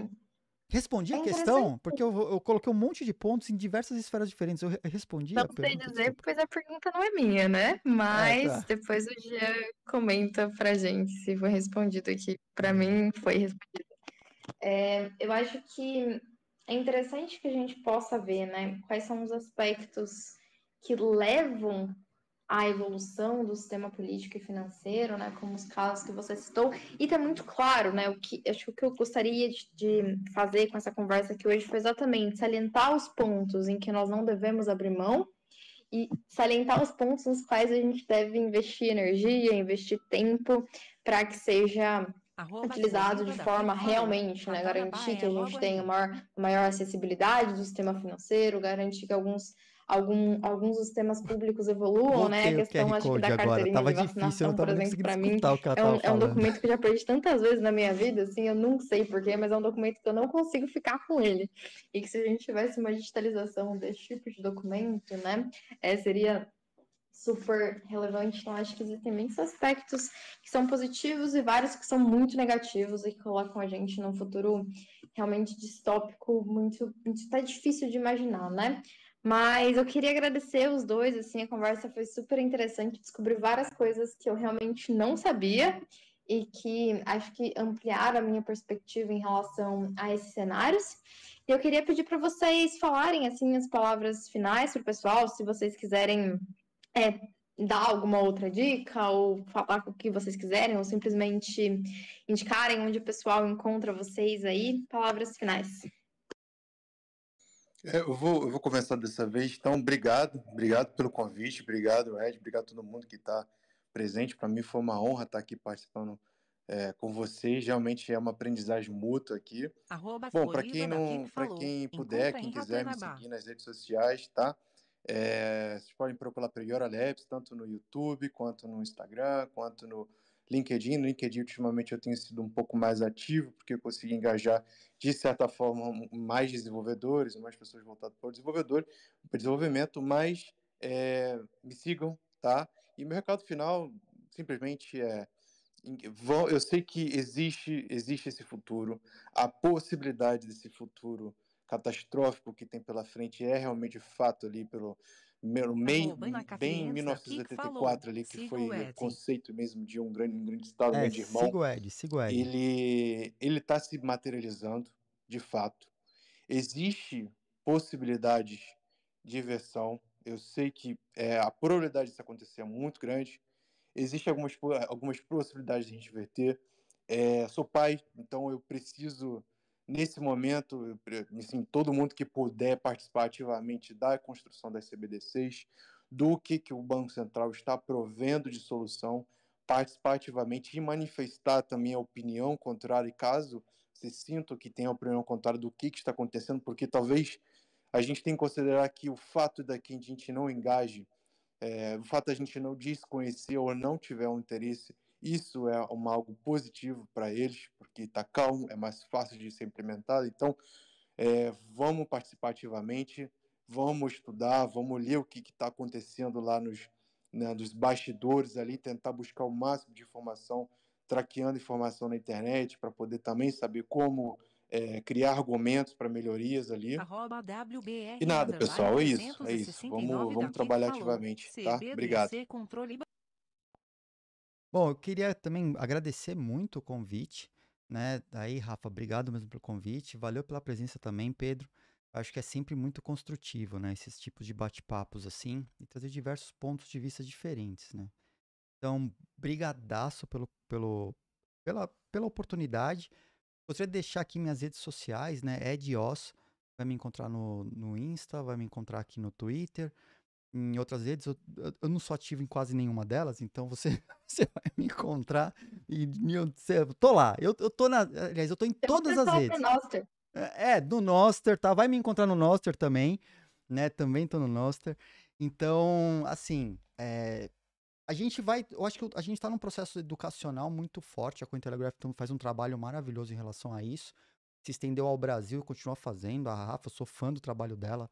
Respondi é a questão, porque eu, eu, coloquei um monte de pontos em diversas esferas diferentes. Eu respondi não a pergunta. Não sei dizer, pois a pergunta não é minha, né? Mas ah, tá. depois o dia comenta pra gente se foi respondido aqui. Pra mim, foi respondido. É, eu acho que é interessante que a gente possa ver, né? Quais são os aspectos que levam a evolução do sistema político e financeiro, né, como os casos que você citou, e tá muito claro, né, o que acho que o que eu gostaria de, de, fazer com essa conversa aqui hoje foi exatamente salientar os pontos em que nós não devemos abrir mão e salientar os pontos nos quais a gente deve investir energia, investir tempo para que seja Arroba utilizado de forma realmente, né, garantir que a gente tenha maior, maior acessibilidade do sistema financeiro, garantir que alguns algum, alguns temas públicos evoluam, Voltei né? A questão, acho que, da carteirinha agora. de vacinação, por exemplo, para mim, é um, é um documento que eu já perdi tantas vezes na minha vida, assim, eu não sei porquê, mas é um documento que eu não consigo ficar com ele. E que se a gente tivesse uma digitalização desse tipo de documento, né, é, seria super relevante. Então, acho que existem muitos aspectos que são positivos e vários que são muito negativos e que colocam a gente num futuro realmente distópico, muito, muito tá difícil de imaginar, né? Mas eu queria agradecer os dois, assim, a conversa foi super interessante, descobri várias coisas que eu realmente não sabia e que acho que ampliaram a minha perspectiva em relação a esses cenários. E eu queria pedir para vocês falarem, assim, as palavras finais para o pessoal, se vocês quiserem é, dar alguma outra dica ou falar o que vocês quiserem ou simplesmente indicarem onde o pessoal encontra vocês aí. Palavras finais. É, eu vou, eu vou começar dessa vez, então obrigado, obrigado pelo convite, obrigado Ed, obrigado a todo mundo que está presente. Para mim foi uma honra estar tá aqui participando é, com vocês, realmente é uma aprendizagem mútua aqui. Arroba Bom, para quem não, para quem puder, Encontra quem quiser me seguir nas redes sociais, tá? É, vocês podem procurar por Labs, tanto no YouTube, quanto no Instagram, quanto no LinkedIn. No LinkedIn, ultimamente, eu tenho sido um pouco mais ativo, porque eu consegui engajar, de certa forma, mais desenvolvedores, mais pessoas voltadas para o desenvolvedor, para o desenvolvimento, mas é, me sigam, tá? E meu recado final, simplesmente, é eu sei que existe existe esse futuro, a possibilidade desse futuro catastrófico que tem pela frente é realmente fato ali pelo meu, tá main, bem em 1974 ali, que sigo foi o conceito mesmo de um grande, um grande estado, é, um grande irmão. Sigo Ed, sigo Ed. Ele está se materializando, de fato. Existe possibilidades de inversão. Eu sei que é, a probabilidade disso acontecer é muito grande. Existem algumas, algumas possibilidades de a gente inverter. É, sou pai, então eu preciso Nesse momento, assim, todo mundo que puder participar ativamente da construção das CBDCs, do que, que o Banco Central está provendo de solução, participar ativamente e manifestar também a opinião contrária, caso se sinta que tenha a opinião contrária do que, que está acontecendo, porque talvez a gente tem que considerar que o fato de que a gente não engaje, é, o fato a gente não desconhecer ou não tiver um interesse isso é uma, algo positivo para eles, porque está calmo, é mais fácil de ser implementado. Então, é, vamos participar ativamente, vamos estudar, vamos ler o que está acontecendo lá nos, né, nos bastidores ali, tentar buscar o máximo de informação, traqueando informação na internet para poder também saber como é, criar argumentos para melhorias ali. WBR, e nada, pessoal, é isso, é isso. Vamos, vamos trabalhar ativamente, tá? Obrigado. Bom, eu queria também agradecer muito o convite, né? Daí, Rafa, obrigado mesmo pelo convite. Valeu pela presença também, Pedro. Acho que é sempre muito construtivo, né? Esses tipos de bate-papos assim e trazer diversos pontos de vista diferentes, né? Então, brigadaço pelo, pelo, pela, pela oportunidade. Gostaria de deixar aqui minhas redes sociais, né? É Edios, vai me encontrar no, no Insta, vai me encontrar aqui no Twitter em outras redes, eu, eu, não sou ativo em quase nenhuma delas, então você, você vai me encontrar e me, você, tô lá. Eu, eu tô na, aliás, eu tô em Tem todas as redes. Noster. É, no é, Noster, tá? Vai me encontrar no Noster também, né? Também tô no Noster. Então, assim, é, a gente vai, eu acho que a gente tá num processo educacional muito forte. A Cointelegraph faz um trabalho maravilhoso em relação a isso. Se estendeu ao Brasil e continua fazendo. A Rafa, sou fã do trabalho dela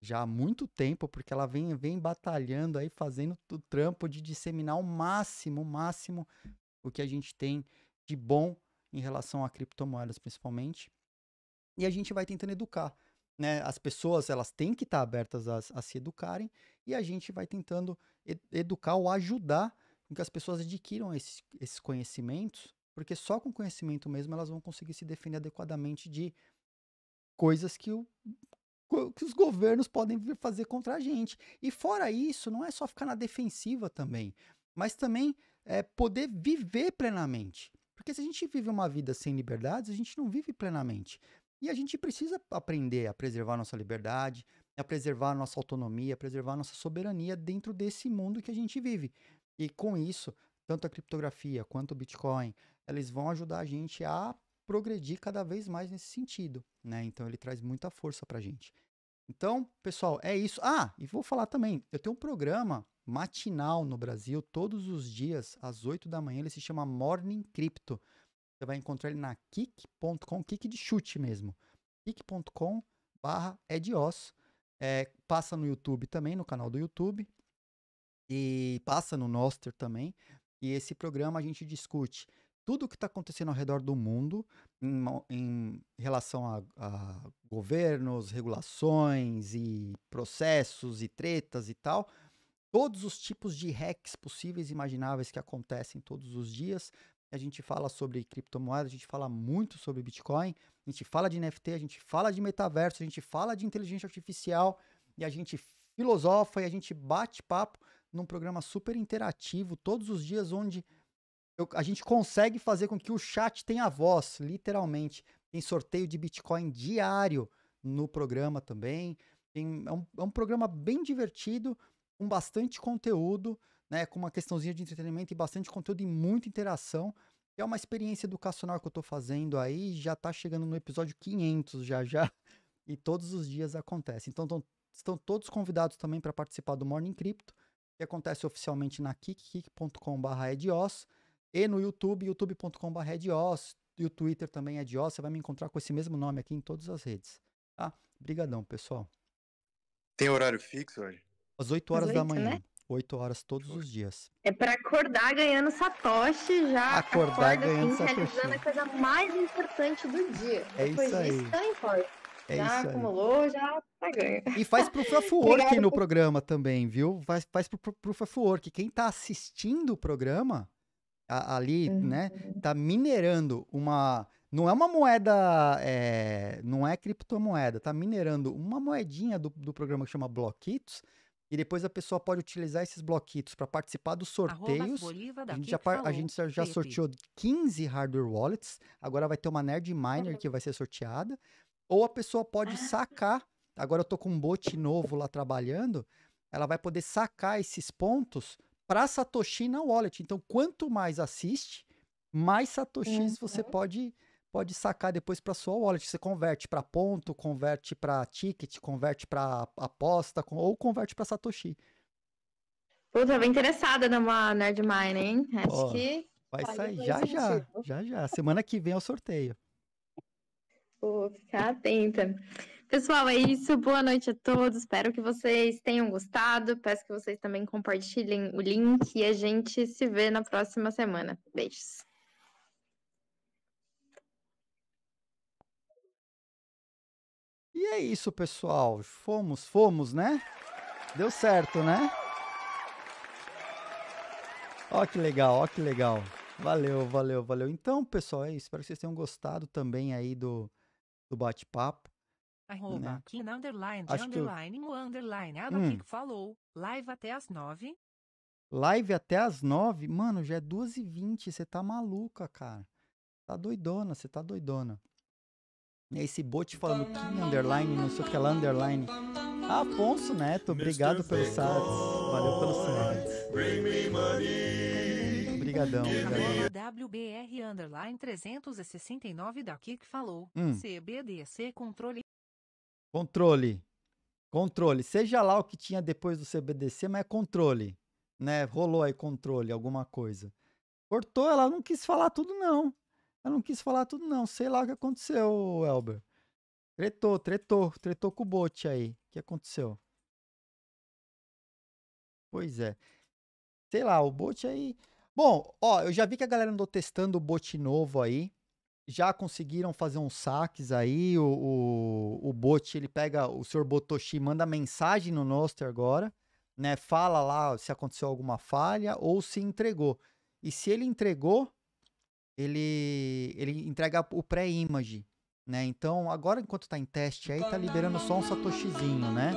já há muito tempo, porque ela vem, vem batalhando aí, fazendo o trampo de disseminar o máximo, o máximo o que a gente tem de bom em relação a criptomoedas, principalmente. E a gente vai tentando educar. Né? As pessoas elas têm que estar abertas a, a se educarem e a gente vai tentando ed educar ou ajudar que as pessoas adquiram esses, esses conhecimentos, porque só com conhecimento mesmo elas vão conseguir se defender adequadamente de coisas que o que os governos podem vir fazer contra a gente. E fora isso, não é só ficar na defensiva também, mas também é, poder viver plenamente. Porque se a gente vive uma vida sem liberdades, a gente não vive plenamente. E a gente precisa aprender a preservar nossa liberdade, a preservar nossa autonomia, a preservar nossa soberania dentro desse mundo que a gente vive. E com isso, tanto a criptografia quanto o Bitcoin, eles vão ajudar a gente a progredir cada vez mais nesse sentido, né? Então ele traz muita força pra gente. Então, pessoal, é isso. Ah, e vou falar também, eu tenho um programa matinal no Brasil, todos os dias, às 8 da manhã, ele se chama Morning Crypto. Você vai encontrar ele na kick.com, kick de chute mesmo, kick.com barra edios. É, passa no YouTube também, no canal do YouTube, e passa no Noster também. E esse programa a gente discute tudo o que está acontecendo ao redor do mundo em, em relação a, a, governos, regulações e processos e tretas e tal. Todos os tipos de hacks possíveis e imagináveis que acontecem todos os dias. A gente fala sobre criptomoedas, a gente fala muito sobre Bitcoin, a gente fala de NFT, a gente fala de metaverso, a gente fala de inteligência artificial e a gente filosofa e a gente bate papo num programa super interativo todos os dias onde eu, a gente consegue fazer com que o chat tenha voz, literalmente. Tem sorteio de Bitcoin diário no programa também. Tem, é, um, é um programa bem divertido, com bastante conteúdo, né, com uma questãozinha de entretenimento e bastante conteúdo e muita interação. É uma experiência educacional que eu estou fazendo aí, já está chegando no episódio 500 já já, e todos os dias acontece. Então tão, estão todos convidados também para participar do Morning Crypto, que acontece oficialmente na kick.com/edios. E no YouTube, youtube.com.br e o Twitter também é de Oz. Você vai me encontrar com esse mesmo nome aqui em todas as redes. Tá? Brigadão, pessoal. Tem horário fixo hoje? Às 8 horas 8, da manhã. Né? 8 horas todos os dias. É para acordar ganhando satoshi já. Acordar acorda, assim, ganhando assim, satoshi. realizando a coisa mais importante do dia. É Depois isso aí. disso, É já acumulou, aí. já tá ganho. E faz pro Proof Work no programa também, viu? Faz, faz pro, pro Work. Quem tá assistindo o programa a, ali, né, uhum. né, tá minerando uma. Não é uma moeda, é, não é criptomoeda, tá minerando uma moedinha do, do programa que chama Bloquitos, e depois a pessoa pode utilizar esses bloquitos para participar dos sorteios. A gente, já, a gente já sorteou 15 hardware wallets, agora vai ter uma Nerd Miner que vai ser sorteada. Ou a pessoa pode ah. sacar, agora eu tô com um bot novo lá trabalhando, ela vai poder sacar esses pontos para Satoshi na wallet. Então, quanto mais assiste, mais Satoshis uhum. você pode pode sacar depois para sua wallet. Você converte para ponto, converte para ticket, converte para aposta ou converte para Satoshi. Pô, tava interessada numa Nerd Mine, hein? Acho que. Vai sair já sentido. já. Já já. Semana que vem é o sorteio. Vou ficar atenta. Pessoal, é isso. Boa noite a todos. Espero que vocês tenham gostado. Peço que vocês também compartilhem o link e a gente se vê na próxima semana. Beijos. E é isso, pessoal. Fomos, fomos, né? Deu certo, né? Ó que legal, ó que legal. Valeu, valeu, valeu. Então, pessoal, é isso. Espero que vocês tenham gostado também aí do, do bate-papo. Arroba, né? que underline, de underline, eu... underline, aba ah, hum. que falou, live até as nove. Live até as nove? Mano, já é duas e vinte, você tá maluca, cara. Tá doidona, você tá doidona. E esse bot falando que underline, não sei o que é underline. Ah, Afonso Neto, obrigado pelo Sats. Valeu pelo Sats. Bring me money. Obrigadão. WBR underline 369 Daqui que falou. Hum. CBDC controle Controle. Controle. Seja lá o que tinha depois do CBDC, mas é controle. Né? Rolou aí controle, alguma coisa. Cortou, ela não quis falar tudo, não. Ela não quis falar tudo, não. Sei lá o que aconteceu, Elber. Tretou, tretou, tretou com o bote aí. O que aconteceu? Pois é. Sei lá, o bot aí. Bom, ó, eu já vi que a galera andou testando o bot novo aí já conseguiram fazer uns saques aí. O, o, o bot, ele pega, o senhor Botoshi manda mensagem no Noster agora, né? Fala lá se aconteceu alguma falha ou se entregou. E se ele entregou, ele, ele entrega o pré-image, né? Então, agora enquanto tá em teste aí, tá liberando só um satoshizinho, né?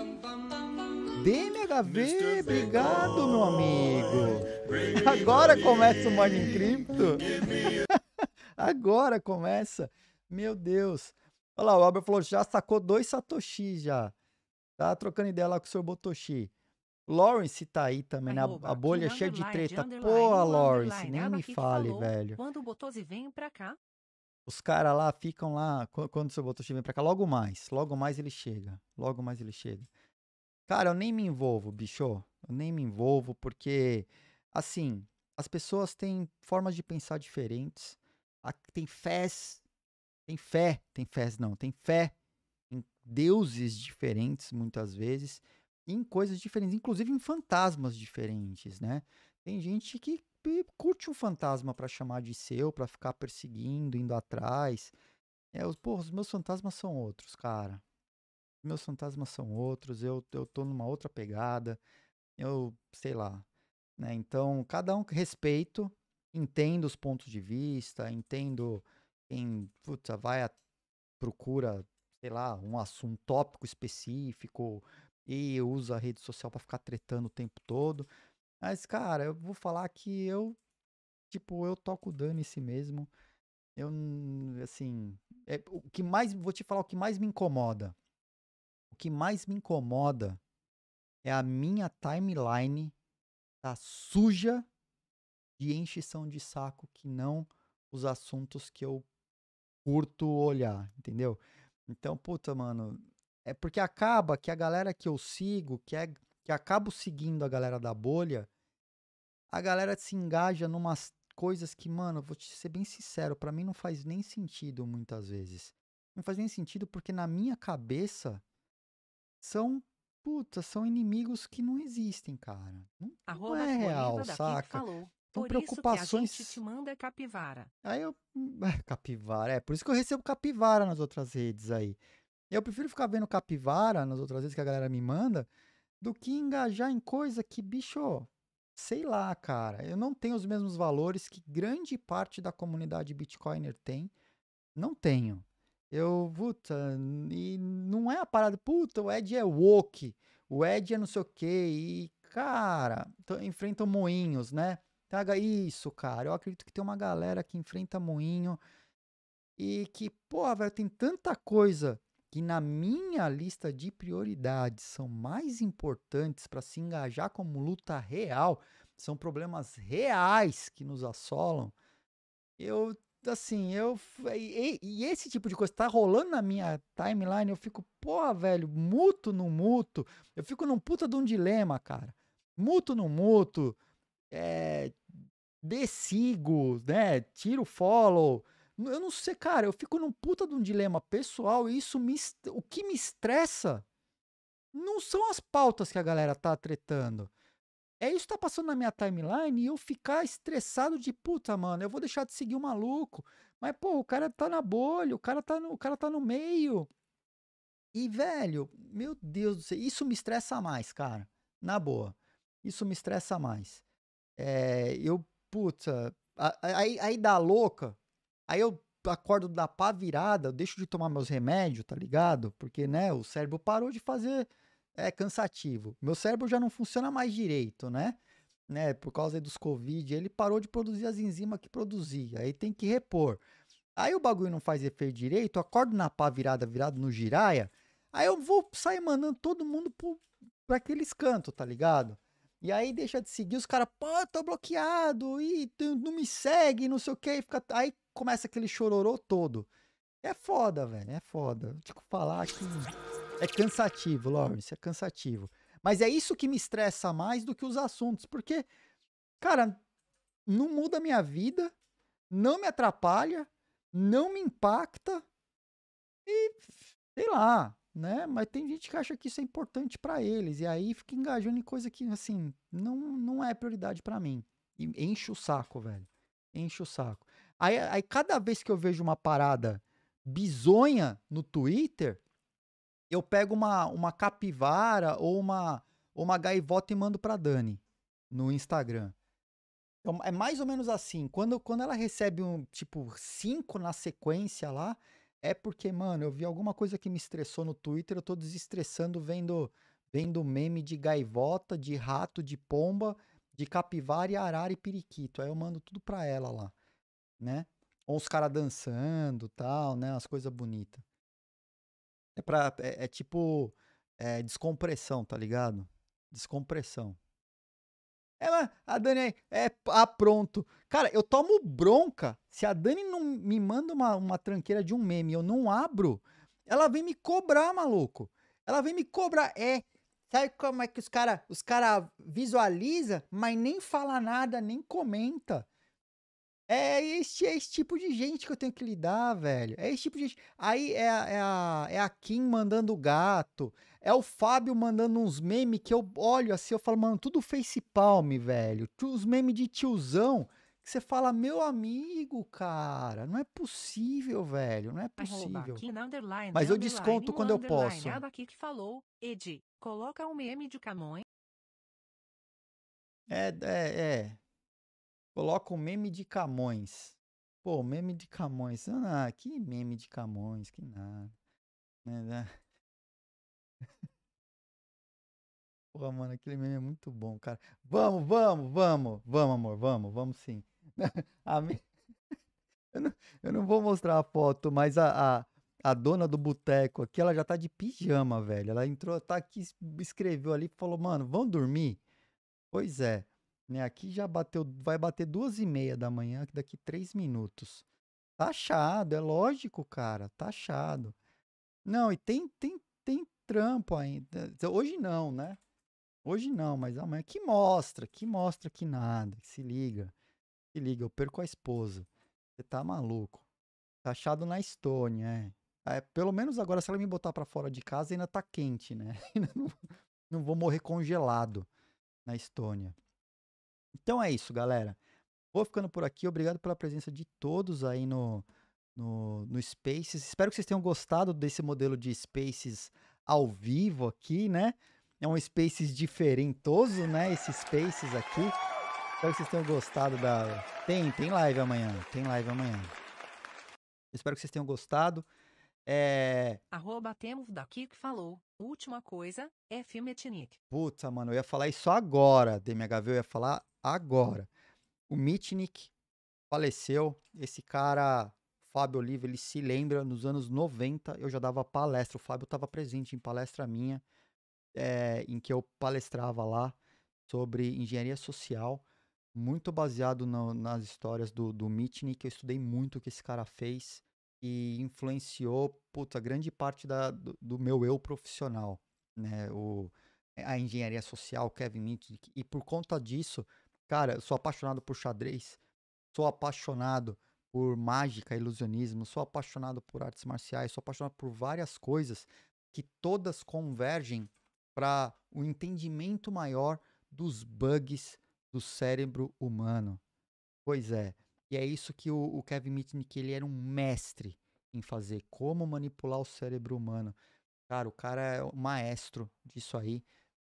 DMHV, obrigado, meu amigo. Agora começa o Morning Crypto. Agora começa. Meu Deus. Olha lá, o Albert falou, já sacou dois Satoshi já. Tá trocando ideia lá com o Sr. Botoshi. Lawrence tá aí também, né? A, a bolha cheia de treta. Pô, Lawrence, nem me fale, falou, velho. Quando o vem pra cá. Os caras lá ficam lá, quando o seu Botoshi vem pra cá, logo mais, logo mais ele chega. Logo mais ele chega. Cara, eu nem me envolvo, bicho. Eu nem me envolvo, porque, assim, as pessoas têm formas de pensar diferentes tem fés, tem fé, tem fés não, tem fé em deuses diferentes muitas vezes, em coisas diferentes, inclusive em fantasmas diferentes, né? Tem gente que curte um fantasma para chamar de seu, para ficar perseguindo, indo atrás. É, os, porra, os meus fantasmas são outros, cara. meus fantasmas são outros, eu, eu tô numa outra pegada, eu sei lá. Né? Então, cada um respeito, entendo os pontos de vista, entendo quem puta, vai à procura, sei lá, um assunto, um tópico específico e usa a rede social para ficar tretando o tempo todo. Mas, cara, eu vou falar que eu, tipo, eu toco dano em si mesmo. Eu, assim, é, o que mais, vou te falar o que mais me incomoda. O que mais me incomoda é a minha timeline tá suja de enchição de saco que não os assuntos que eu curto olhar, entendeu? Então, puta, mano, é porque acaba que a galera que eu sigo, que é que acabo seguindo a galera da bolha, a galera se engaja numas coisas que, mano, vou te ser bem sincero, para mim não faz nem sentido muitas vezes. Não faz nem sentido porque na minha cabeça são puta, são inimigos que não existem, cara. Não, não é real, saca? Por preocupações... isso que a gente te manda é capivara. Aí eu. Hum, é, capivara, é. Por isso que eu recebo capivara nas outras redes aí. Eu prefiro ficar vendo capivara nas outras redes que a galera me manda do que engajar em coisa que, bicho, sei lá, cara. Eu não tenho os mesmos valores que grande parte da comunidade Bitcoiner tem. Não tenho. Eu, puta, e não é a parada, puta, o Ed é woke, o Ed é não sei o quê, e, cara, enfrentam moinhos, né? caga então, isso, cara. Eu acredito que tem uma galera que enfrenta moinho e que, porra, velho, tem tanta coisa que na minha lista de prioridades são mais importantes para se engajar como luta real, são problemas reais que nos assolam. Eu assim, eu. E, e, esse tipo de coisa tá rolando na minha timeline, eu fico, porra, velho, muto no muto. Eu fico num puta de um dilema, cara. Muto no muto. É, dê sigo, né? Tira o follow. Eu não sei, cara, eu fico num puta de um dilema pessoal e isso me, o que me estressa não são as pautas que a galera tá tretando. É isso que tá passando na minha timeline e eu ficar estressado de puta, mano, eu vou deixar de seguir o maluco. Mas pô, o cara tá na bolha, o cara tá no, o cara tá no meio. E velho, meu Deus do céu, isso me estressa mais, cara. Na boa. Isso me estressa mais. É, eu puta, aí, aí dá louca, aí eu acordo da pá virada, eu deixo de tomar meus remédios, tá ligado? Porque, né, o cérebro parou de fazer, é cansativo. Meu cérebro já não funciona mais direito, né? Né, por causa dos Covid, ele parou de produzir as enzimas que produzia, aí tem que repor. Aí o bagulho não faz efeito direito, acordo na pá virada, virado no giraia, aí eu vou sair mandando todo mundo pro, pra aqueles cantos, tá ligado? E aí deixa de seguir, os caras, pô, tô bloqueado, e não me segue, não sei o que, fica... aí começa aquele chororô todo. É foda, velho, é foda. Tipo, falar que é cansativo, Lawrence, é cansativo. Mas é isso que me estressa mais do que os assuntos, porque, cara, não muda a minha vida, não me atrapalha, não me impacta e, sei lá, né? Mas tem gente que acha que isso é importante para eles e aí fica engajando em coisa que assim não, não é prioridade para mim. E enche o saco, velho. Enche o saco. Aí, aí cada vez que eu vejo uma parada bizonha no Twitter, eu pego uma, uma capivara ou uma uma gaivota e mando para Dani no Instagram. Então, é mais ou menos assim. Quando, quando ela recebe um tipo cinco na sequência lá, é porque, mano, eu vi alguma coisa que me estressou no Twitter, eu tô desestressando vendo vendo meme de gaivota, de rato, de pomba, de capivara e arara e periquito. Aí eu mando tudo pra ela lá, né? Ou os caras dançando, tal, né? As coisas bonitas. É, é, é tipo é, descompressão, tá ligado? Descompressão. Ela, a Dani aí, é, ah, pronto. Cara, eu tomo bronca. Se a Dani não me manda uma, uma tranqueira de um meme eu não abro, ela vem me cobrar, maluco. Ela vem me cobrar. É, sabe como é que os caras os cara visualiza, mas nem fala nada, nem comenta. É, é esse, é esse tipo de gente que eu tenho que lidar, velho. É esse tipo de gente. Aí é, é, a, é a Kim mandando o gato. É o Fábio mandando uns memes que eu olho assim, eu falo, mano, tudo face palm, velho. Os memes de tiozão que você fala, meu amigo, cara, não é possível, velho, não é possível. Mas eu desconto quando eu posso. É aqui que falou, Ed, coloca um meme de Camões. É, é, é. Coloca um meme de Camões. Pô, meme de Camões. Ah, que meme de Camões, que nada. Né, né? Porra, mano, aquele meme é muito bom, cara. Vamos, vamos, vamos, vamos, amor, vamos, vamos sim. A minha... eu, não, eu não vou mostrar a foto, mas a, a, a dona do boteco aqui, ela já tá de pijama, velho. Ela entrou, tá aqui, escreveu ali, falou, mano, vamos dormir? Pois é, né? Aqui já bateu, vai bater duas e meia da manhã, daqui três minutos. Tá achado, é lógico, cara, tá achado. Não, e tem, tem, tem trampo ainda. Hoje não, né? Hoje não, mas amanhã que mostra, que mostra que nada, que se liga. Se liga, eu perco a esposa. Você tá maluco. Tá achado na Estônia, é. é pelo menos agora, se ela me botar para fora de casa, ainda tá quente, né? não, não vou morrer congelado na Estônia. Então é isso, galera. Vou ficando por aqui. Obrigado pela presença de todos aí no, no, no Spaces. Espero que vocês tenham gostado desse modelo de Spaces ao vivo aqui, né? É um Spaces diferentoso, né? Esse Spaces aqui. Espero que vocês tenham gostado da. Tem, tem live amanhã. Tem live amanhã. Espero que vocês tenham gostado. É. Arroba temos daqui que falou. Última coisa, é Filmetnik. Puta, mano, eu ia falar isso agora, DMHV, eu ia falar agora. O Mitnick faleceu. Esse cara, Fábio Oliva, ele se lembra, nos anos 90 eu já dava palestra. O Fábio estava presente em palestra minha é, em que eu palestrava lá sobre engenharia social, muito baseado nas histórias do, do Mitnick, que eu estudei muito o que esse cara fez e influenciou, puta, grande parte da, do, do meu eu profissional, né? O, a engenharia social, Kevin Mitnick, e por conta disso, cara, eu sou apaixonado por xadrez, sou apaixonado por mágica, ilusionismo, sou apaixonado por artes marciais, sou apaixonado por várias coisas que todas convergem para o um entendimento maior dos bugs do cérebro humano. Pois é, e é isso que o, o Kevin Mitnick, ele era um mestre em fazer, como manipular o cérebro humano. Cara, o cara é o maestro disso aí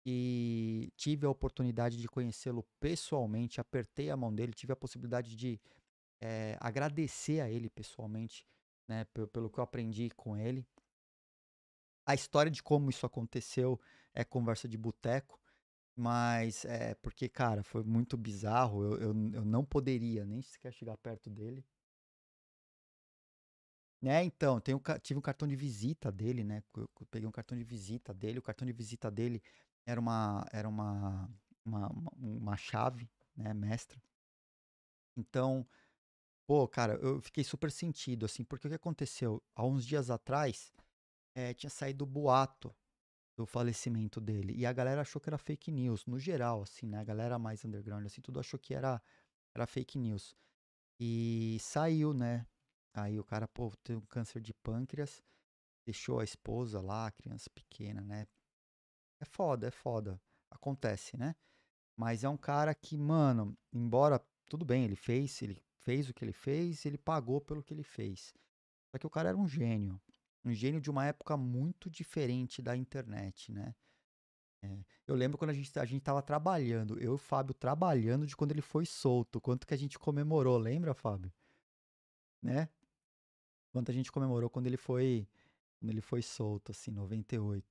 e tive a oportunidade de conhecê-lo pessoalmente, apertei a mão dele, tive a possibilidade de é, agradecer a ele pessoalmente, né, pelo, pelo que eu aprendi com ele. A história de como isso aconteceu é conversa de boteco, mas é porque, cara, foi muito bizarro. Eu, eu, eu não poderia nem sequer chegar perto dele. Né, então, tenho, tive um cartão de visita dele, né? Eu, peguei um cartão de visita dele. O cartão de visita dele era uma, era uma, uma, uma, uma chave, né, mestra. Então, pô, cara, eu fiquei super sentido, assim, porque o que aconteceu? Há uns dias atrás, é, tinha saído do boato do falecimento dele. E a galera achou que era fake news, no geral, assim, né? A galera mais underground, assim, tudo achou que era, era fake news. E saiu, né? Aí o cara, pô, tem um câncer de pâncreas, deixou a esposa lá, a criança pequena, né? É foda, é foda. Acontece, né? Mas é um cara que, mano, embora tudo bem, ele fez, ele fez o que ele fez, ele pagou pelo que ele fez. Só que o cara era um gênio um gênio de uma época muito diferente da internet, né? É, eu lembro quando a gente a gente tava trabalhando, eu e o Fábio trabalhando de quando ele foi solto, quanto que a gente comemorou, lembra, Fábio? Né? Quanto a gente comemorou quando ele foi quando ele foi solto assim, 98.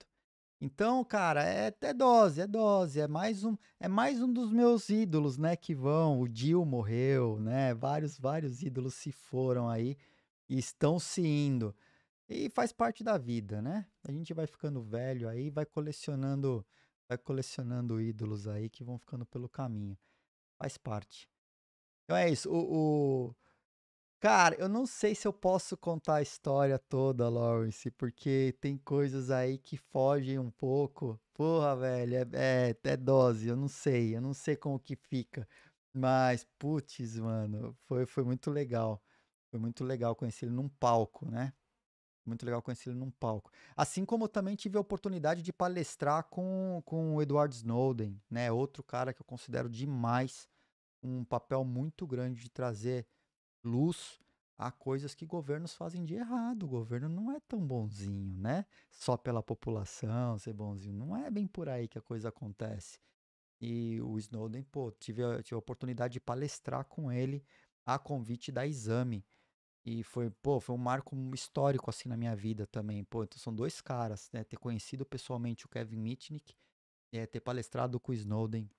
Então, cara, é, é dose, é dose, é mais um, é mais um dos meus ídolos, né, que vão, o Dil morreu, né? Vários vários ídolos se foram aí e estão se indo. E faz parte da vida, né? A gente vai ficando velho aí, vai colecionando, vai colecionando ídolos aí que vão ficando pelo caminho. Faz parte. Então é isso. O, o... Cara, eu não sei se eu posso contar a história toda, Lawrence, porque tem coisas aí que fogem um pouco. Porra, velho, é, é, é dose, eu não sei, eu não sei como que fica. Mas, putz, mano, foi, foi muito legal. Foi muito legal conhecer ele num palco, né? Muito legal conhecer ele num palco. Assim como eu também tive a oportunidade de palestrar com, com o Edward Snowden, né? Outro cara que eu considero demais um papel muito grande de trazer luz a coisas que governos fazem de errado. O governo não é tão bonzinho, né? Só pela população ser bonzinho. Não é bem por aí que a coisa acontece. E o Snowden, pô, tive tive a oportunidade de palestrar com ele a convite da Exame, e foi, pô, foi um marco histórico, assim, na minha vida também. Pô, então são dois caras, né? Ter conhecido pessoalmente o Kevin Mitnick, é, ter palestrado com o Snowden.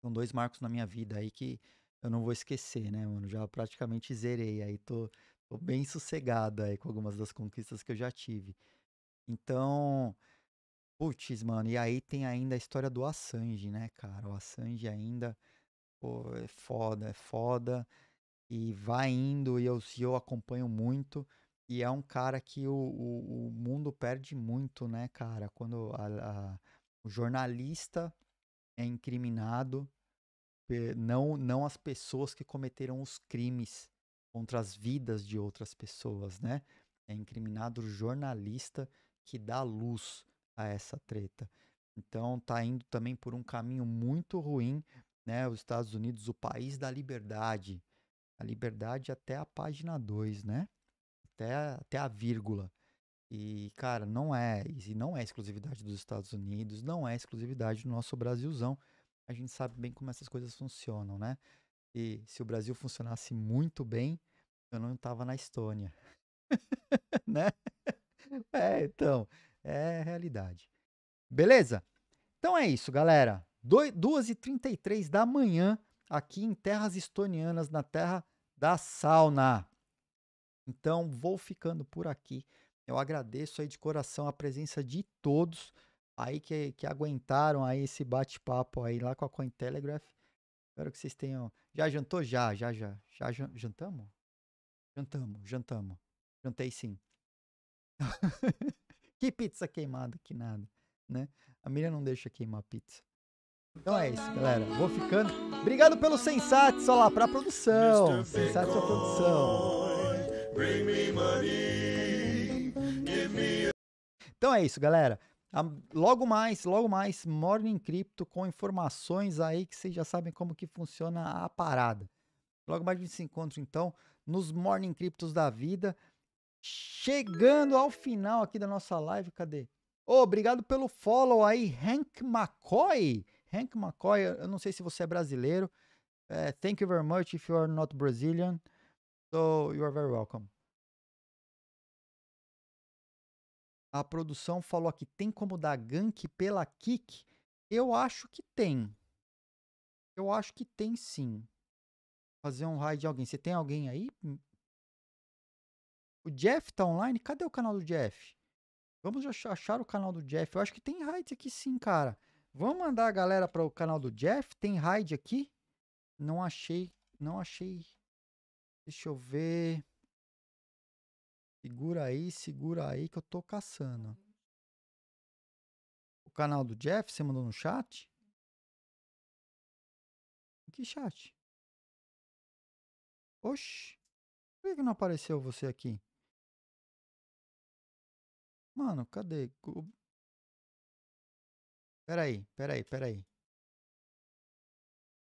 São dois marcos na minha vida aí que eu não vou esquecer, né, mano? Já praticamente zerei. Aí tô, tô bem sossegado aí com algumas das conquistas que eu já tive. Então, putz, mano, e aí tem ainda a história do Assange, né, cara? O Assange ainda, pô, é foda, é foda e vai indo, e eu, eu acompanho muito. E é um cara que o, o, o mundo perde muito, né, cara? Quando a, a, o jornalista é incriminado, não, não as pessoas que cometeram os crimes contra as vidas de outras pessoas, né? É incriminado o jornalista que dá luz a essa treta. Então tá indo também por um caminho muito ruim, né? Os Estados Unidos, o país da liberdade, a liberdade até a página 2, né? Até, até a vírgula. E, cara, não é. E não é exclusividade dos Estados Unidos, não é exclusividade do nosso Brasilzão. A gente sabe bem como essas coisas funcionam, né? E se o Brasil funcionasse muito bem, eu não estava na Estônia. né? É, então, é realidade. Beleza? Então é isso, galera. 2h33 da manhã aqui em terras estonianas, na terra da sauna. Então, vou ficando por aqui. Eu agradeço aí de coração a presença de todos aí que, que aguentaram aí esse bate-papo aí lá com a Cointelegraph. Espero que vocês tenham. Já jantou? Já, já, já. Já jantamos? Jantamos, jantamos. Jantei sim. que pizza queimada, que nada, né? A Miriam não deixa queimar pizza. Então é isso, galera. Vou ficando. Obrigado pelo Sensatz, olha lá, pra produção. Sensatz é a produção. Então é isso, galera. Ah, logo mais, logo mais, Morning Crypto com informações aí que vocês já sabem como que funciona a parada. Logo mais a gente se encontra então nos Morning Cryptos da vida. Chegando ao final aqui da nossa live, cadê? Oh, obrigado pelo follow aí, Hank McCoy. Hank McCoy, eu não sei se você é brasileiro. É, thank you very much if you are not Brazilian. So you are very welcome. A produção falou aqui: tem como dar gank pela kick? Eu acho que tem. Eu acho que tem sim. Fazer um raid de alguém. Você tem alguém aí? O Jeff tá online? Cadê o canal do Jeff? Vamos achar o canal do Jeff. Eu acho que tem raids aqui sim, cara. Vamos mandar a galera para o canal do Jeff. Tem raid aqui? Não achei. Não achei. Deixa eu ver. Segura aí, segura aí que eu tô caçando. O canal do Jeff, você mandou no chat? Que chat? Oxi. Por que não apareceu você aqui? Mano, cadê? Peraí, peraí, peraí.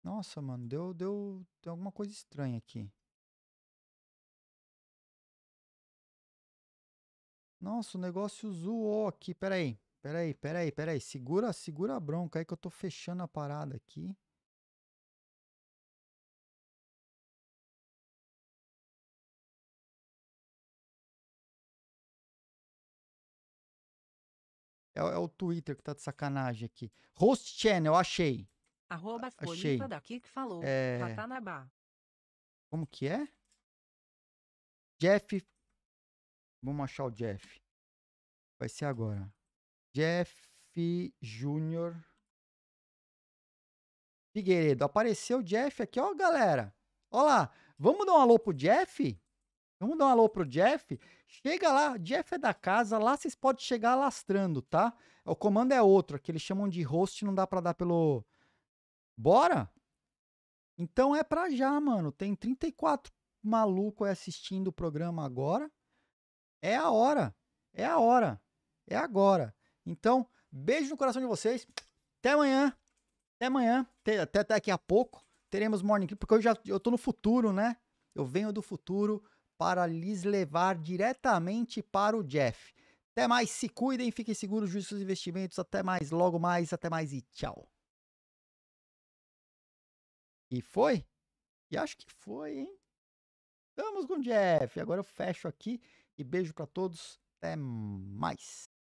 Nossa, mano, deu, deu, deu alguma coisa estranha aqui. Nossa, o negócio zoou aqui. Peraí, peraí, peraí, peraí. Segura, segura a bronca aí que eu tô fechando a parada aqui. É, é o Twitter que tá de sacanagem aqui. Host Channel, achei. Arroba achei. daqui que falou. É... Ratanabá. Como que é? Jeff. Vamos achar o Jeff. Vai ser agora. Jeff Júnior. Figueiredo, apareceu o Jeff aqui, ó, galera. Ó lá, vamos dar um alô pro Jeff? Vamos dar um alô pro Jeff? Chega lá, Jeff é da casa, lá vocês podem chegar alastrando, tá? O comando é outro, que eles chamam de host, não dá pra dar pelo. Bora? Então é pra já, mano. Tem 34 maluco aí assistindo o programa agora. É a hora. É a hora. É agora. Então, beijo no coração de vocês. Até amanhã. Até amanhã. Até, até daqui a pouco. Teremos Morning Clip, porque eu já eu tô no futuro, né? Eu venho do futuro para lhes levar diretamente para o Jeff. Até mais, se cuidem, fiquem seguros, justos investimentos. Até mais, logo mais, até mais e tchau. E foi? E acho que foi, hein? Estamos com o Jeff. Agora eu fecho aqui e beijo para todos. Até mais.